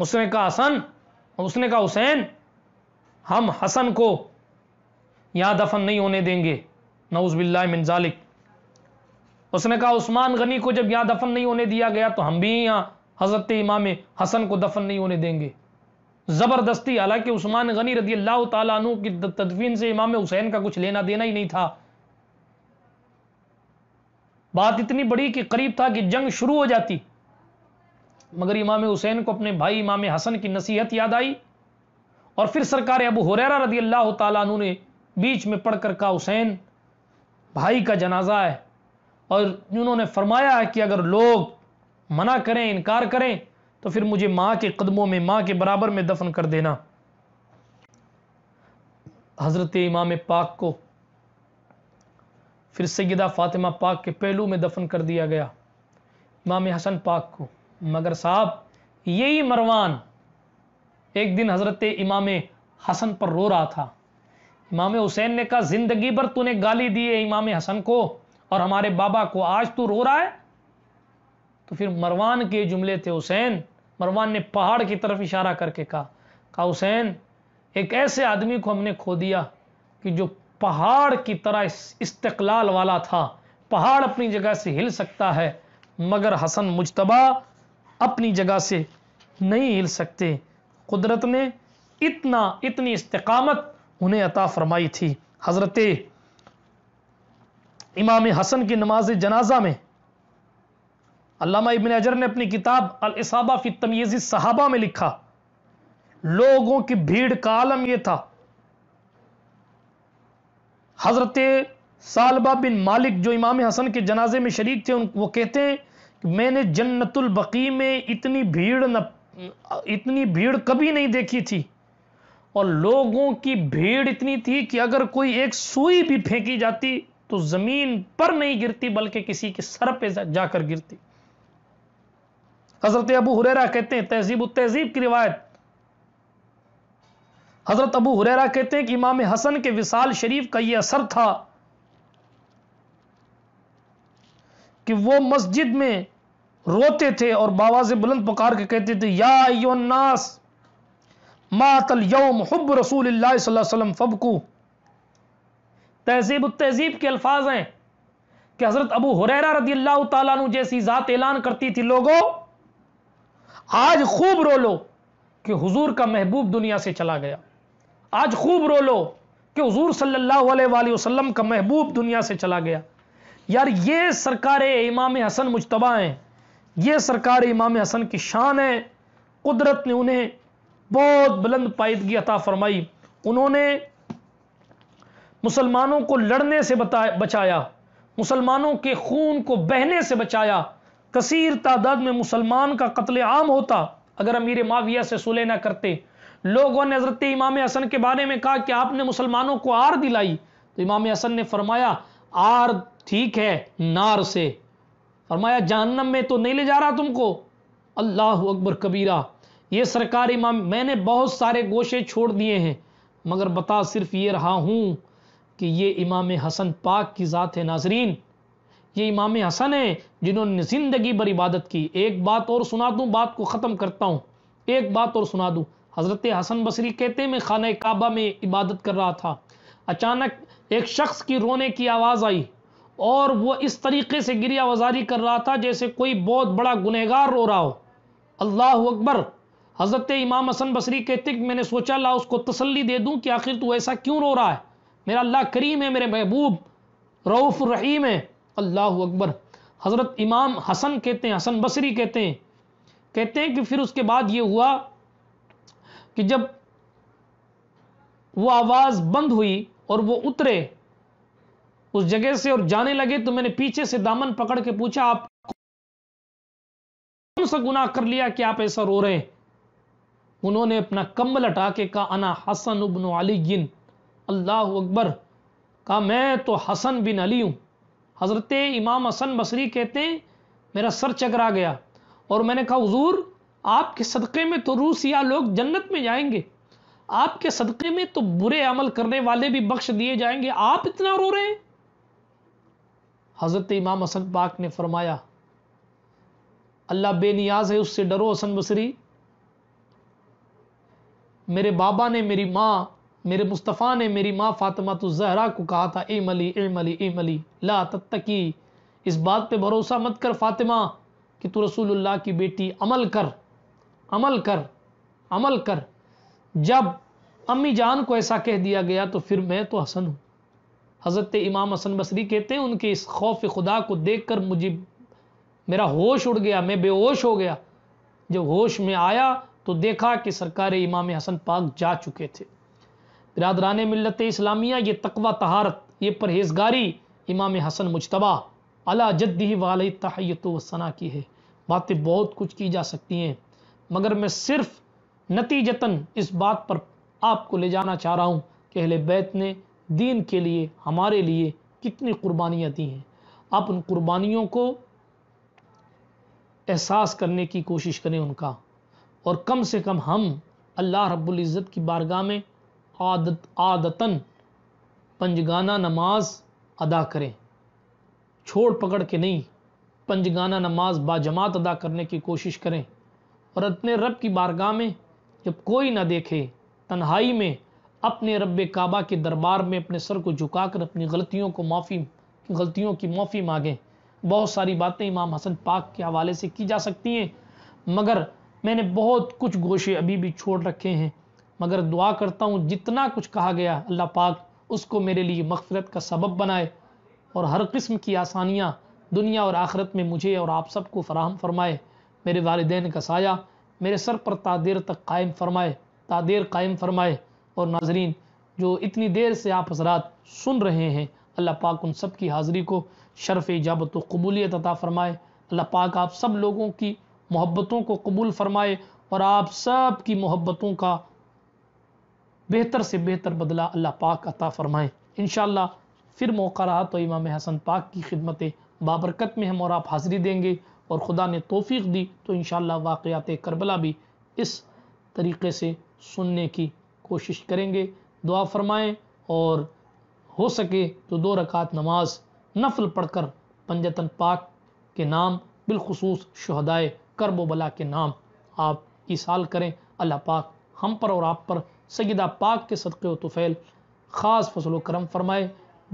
उसने कहा हसन उसने कहा हुसैन हम हसन को यहां दफन नहीं होने देंगे नऊज बिल्ला मिनजालिक उसने कहा उस्मान गनी को जब यहां दफन नहीं होने दिया गया तो हम भी यहां हजरत इमाम हसन को दफन नहीं होने देंगे ज़बरदस्ती हालांकि उस्मान गनी रदी अल्लाह तु की तदफीन से इमाम हुसैन का कुछ लेना देना ही नहीं था बात इतनी बड़ी कि करीब था कि जंग शुरू हो जाती मगर इमाम हुसैन को अपने भाई इमाम हसन की नसीहत याद आई और फिर सरकार अबू हुररा रदी अल्लाह तु ने बीच में पढ़कर कहा हुसैन भाई का जनाजा है और उन्होंने फरमाया है कि अगर लोग मना करें इनकार करें तो फिर मुझे माँ के कदमों में माँ के बराबर में दफन कर देना हज़रत इमाम पाक को फिर सैदा फ़ातिमा पाक के पहलू में दफन कर दिया गया इमाम हसन पाक को मगर साहब यही मरवान एक दिन हजरत इमाम हसन पर रो रहा था इमाम हुसैन ने कहा जिंदगी भर तूने गाली दी है इमाम हसन को और हमारे बाबा को आज तू रो रहा है तो फिर मरवान के जुमले थे हुसैन मरवान ने पहाड़ की तरफ इशारा करके कहा कहा हुसैन एक ऐसे आदमी को हमने खो दिया कि जो पहाड़ की तरह इस्तकलाल वाला था पहाड़ अपनी जगह से हिल सकता है मगर हसन मुशतबा अपनी जगह से नहीं हिल सकते कुदरत ने इतना इतनी इस्तकामत उन्हें अता फरमाई थी हज़रत इमाम हसन की नमाज जनाजा में अलामा इबन अजर ने अपनी किताब अलसाबा फ़ी तमीजी सहाबा में लिखा लोगों की भीड़ का आलम यह था हज़रत सालबा बिन मालिक जो इमाम हसन के जनाजे में शरीक थे उन वो कहते हैं मैंने जन्नतुल बकी में इतनी भीड़ न इतनी भीड़ कभी नहीं देखी थी और लोगों की भीड़ इतनी थी कि अगर कोई एक सुई भी फेंकी जाती तो जमीन पर नहीं गिरती बल्कि किसी के सर पे जाकर गिरती हजरत अबू हुरेरा कहते हैं तहजीब तहजीब की रिवायत हजरत अबू हुरेरा कहते हैं कि इमाम हसन के विशाल शरीफ का यह असर था कि वो मस्जिद में रोते थे और बाबा से बुलंद पुकार के कहते थे या नास मातल यौम हब रसूल वसम फबकू तहजीब तहजीब के अल्फाज हैं कि हजरत अबू हुरैरा रदी अल्लाह तु जैसी ज़ात ऐलान करती थी लोगों आज खूब रो लो कि हुजूर का महबूब दुनिया से चला गया आज खूब रो लो कि हुजूर सल्लल्लाहु अलैहि वसल्लम का महबूब दुनिया से चला गया यार ये सरकार इमाम हसन मुशतबा हैं ये सरकार इमाम हसन की शान है कुदरत ने उन्हें बहुत बुलंद पायदगी अता फरमाई उन्होंने मुसलमानों को लड़ने से बचाया मुसलमानों के खून को बहने से बचाया कसीर तादाद में मुसलमान का कत्ल आम होता अगर अमीर माविया से सुलह ना करते लोगों ने हजरत इमाम हसन के बारे में कहा कि आपने मुसलमानों को आर दिलाई तो इमाम हसन ने फरमाया आर ठीक है नार से फरमाया जहन्नम में तो नहीं ले जा रहा तुमको अल्लाह अकबर कबीरा ये सरकार इमाम मैंने बहुत सारे गोशे छोड़ दिए हैं मगर बता सिर्फ ये रहा हूँ कि ये इमाम हसन पाक की ज़ात है नाजरीन ये इमाम हसन है जिन्होंने ज़िंदगी भर इबादत की एक बात और सुना दूँ बात को ख़त्म करता हूँ एक बात और सुना दूँ हज़रत हसन बसरी कहते मैं खाना काबा में इबादत कर रहा था अचानक एक शख्स की रोने की आवाज़ आई और वो इस तरीके से गिरिया वजारी कर रहा था जैसे कोई बहुत बड़ा गुनहगार रो रहा हो अल्लाह अकबर हज़रत इमाम हसन बसरी कहते मैंने सोचा ला उसको तसल्ली दे दूं कि आखिर तू ऐसा क्यों रो रहा है मेरा अल्लाह करीम है मेरे महबूब रऊफ़ रहीम है अल्लाह अकबर हज़रत इमाम हसन कहते हैं हसन बसरी कहते हैं कहते हैं कि फिर उसके बाद ये हुआ कि जब वो आवाज़ बंद हुई और वो उतरे उस जगह से और जाने लगे तो मैंने पीछे से दामन पकड़ के पूछा आप कौन सा गुनाह कर लिया कि आप ऐसा रो रहे हैं उन्होंने अपना कम्बल हटा के कहा अना हसन उबन अली गिन अल्लाह अकबर कहा मैं तो हसन बिन अली हूं हज़रत इमाम हसन बसरी कहते हैं मेरा सर चकरा गया और मैंने कहा हजूर आपके सदक़े में तो रूस या लोग जन्नत में जाएंगे आपके सदक़े में तो बुरे अमल करने वाले भी बख्श दिए जाएंगे आप इतना रो रहे हैं हज़रत इमाम हसन पाक ने फरमाया अल्लाह बेनियाज है उससे डरो हसन बसरी मेरे बाबा ने मेरी माँ मेरे मुस्तफ़ा ने मेरी माँ फातिमा तो जहरा को कहा था ए मली ए मली ए मली ला तत्तकी इस बात पे भरोसा मत कर फातिमा कि तू रसूलुल्लाह की बेटी अमल कर अमल कर अमल कर जब अम्मी जान को ऐसा कह दिया गया तो फिर मैं तो हसन हूँ हज़रत इमाम हसन बसरी कहते हैं उनके इस खौफ खुदा को देख कर मुझे मेरा होश उड़ गया मैं बेहोश हो गया जब होश में आया तो देखा कि सरकार इमाम हसन पाक जा चुके थे बिरादरान मिलत इस्लामिया ये तकवा तहारत ये परहेजगारी इमाम हसन मुशतबा अला जद्दी वाल तहैत वसना की है बातें बहुत कुछ की जा सकती हैं मगर मैं सिर्फ नतीजतन इस बात पर आपको ले जाना चाह रहा हूँ कि अहल बैत ने दीन के लिए हमारे लिए कितनी कुर्बानियाँ दी हैं आप उन कुर्बानियों को एहसास करने की कोशिश करें उनका और कम से कम हम अल्लाह इज़्ज़त की बारगाह में आदत आदतन पंजगाना नमाज अदा करें छोड़ पकड़ के नहीं पंजगाना नमाज बाजमात अदा करने की कोशिश करें और अपने रब की बारगाह में जब कोई ना देखे तन्हाई में अपने रब काबा के दरबार में अपने सर को झुकाकर अपनी गलतियों को माफ़ी गलतियों की माफ़ी मांगें बहुत सारी बातें इमाम हसन पाक के हवाले से की जा सकती हैं मगर मैंने बहुत कुछ गोशे अभी भी छोड़ रखे हैं मगर दुआ करता हूँ जितना कुछ कहा गया अल्लाह पाक उसको मेरे लिए मगफरत का सबब बनाए और हर किस्म की आसानियाँ दुनिया और आखरत में मुझे और आप सबको फराहम फरमाए मेरे वालदेन का साया मेरे सर पर तादेर तक कायम फरमाए तादेर कायम फरमाए और नाजरीन जो इतनी देर से आप हजरात सुन रहे हैं अल्लाह पाक उन सब की हाज़िरी को शरफ़ इजाबत कबूलियत अता फ़रमाए अल्लाह पाक आप सब लोगों की मोहब्बतों को कबूल फ़रमाए और आप सब की मोहब्बतों का बेहतर से बेहतर बदला अल्लाह पाक अता फ़रमाए इन फिर मौका रहा तो इमाम हसन पाक की खिदमत बाबरकत में हम और आप हाज़िरी देंगे और ख़ुदा ने तोफ़ी दी तो इन वाक़ करबला भी इस तरीके से सुनने की कोशिश करेंगे दुआ फरमाएं और हो सके तो दो रकात नमाज नफल पढ़कर पंजतन पाक के नाम बिलखसूस शहदाय करबोबला के नाम आप ईसाल करें अल्लाह पाक हम पर और आप पर सगीदा पाक के सदक़े व तुफ़ैल ख़ास फसल करम फरमाए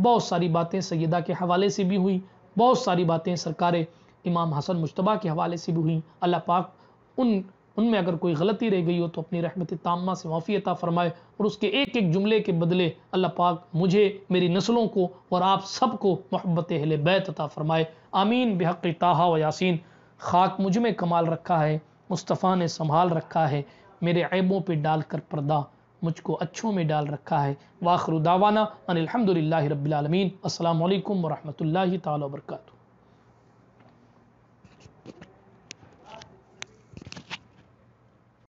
बहुत सारी बातें सगीदा के हवाले से भी हुई बहुत सारी बातें सरकार इमाम हसन मुशतबा के हवाले से भी हुई अल्लाह पाक उन उनमें अगर कोई गलती रह गई हो तो अपनी रहमत तामा से माफ़ीता फरमाए और उसके एक एक जुमले के बदले अल्लाह पाक मुझे मेरी नस्लों को और आप सबको मोहब्बत अहल बैत अता फरमाए आमीन बेहक ताहा व यासिन खाक मुझ में कमाल रखा है मुस्तफ़ा ने संभाल रखा है मेरे ऐबों पर डाल कर पर्दा मुझको अच्छों में डाल रखा है वाखरुदावाना अनिलहमदिल्ला रबालमीन असल वरहमल वर्का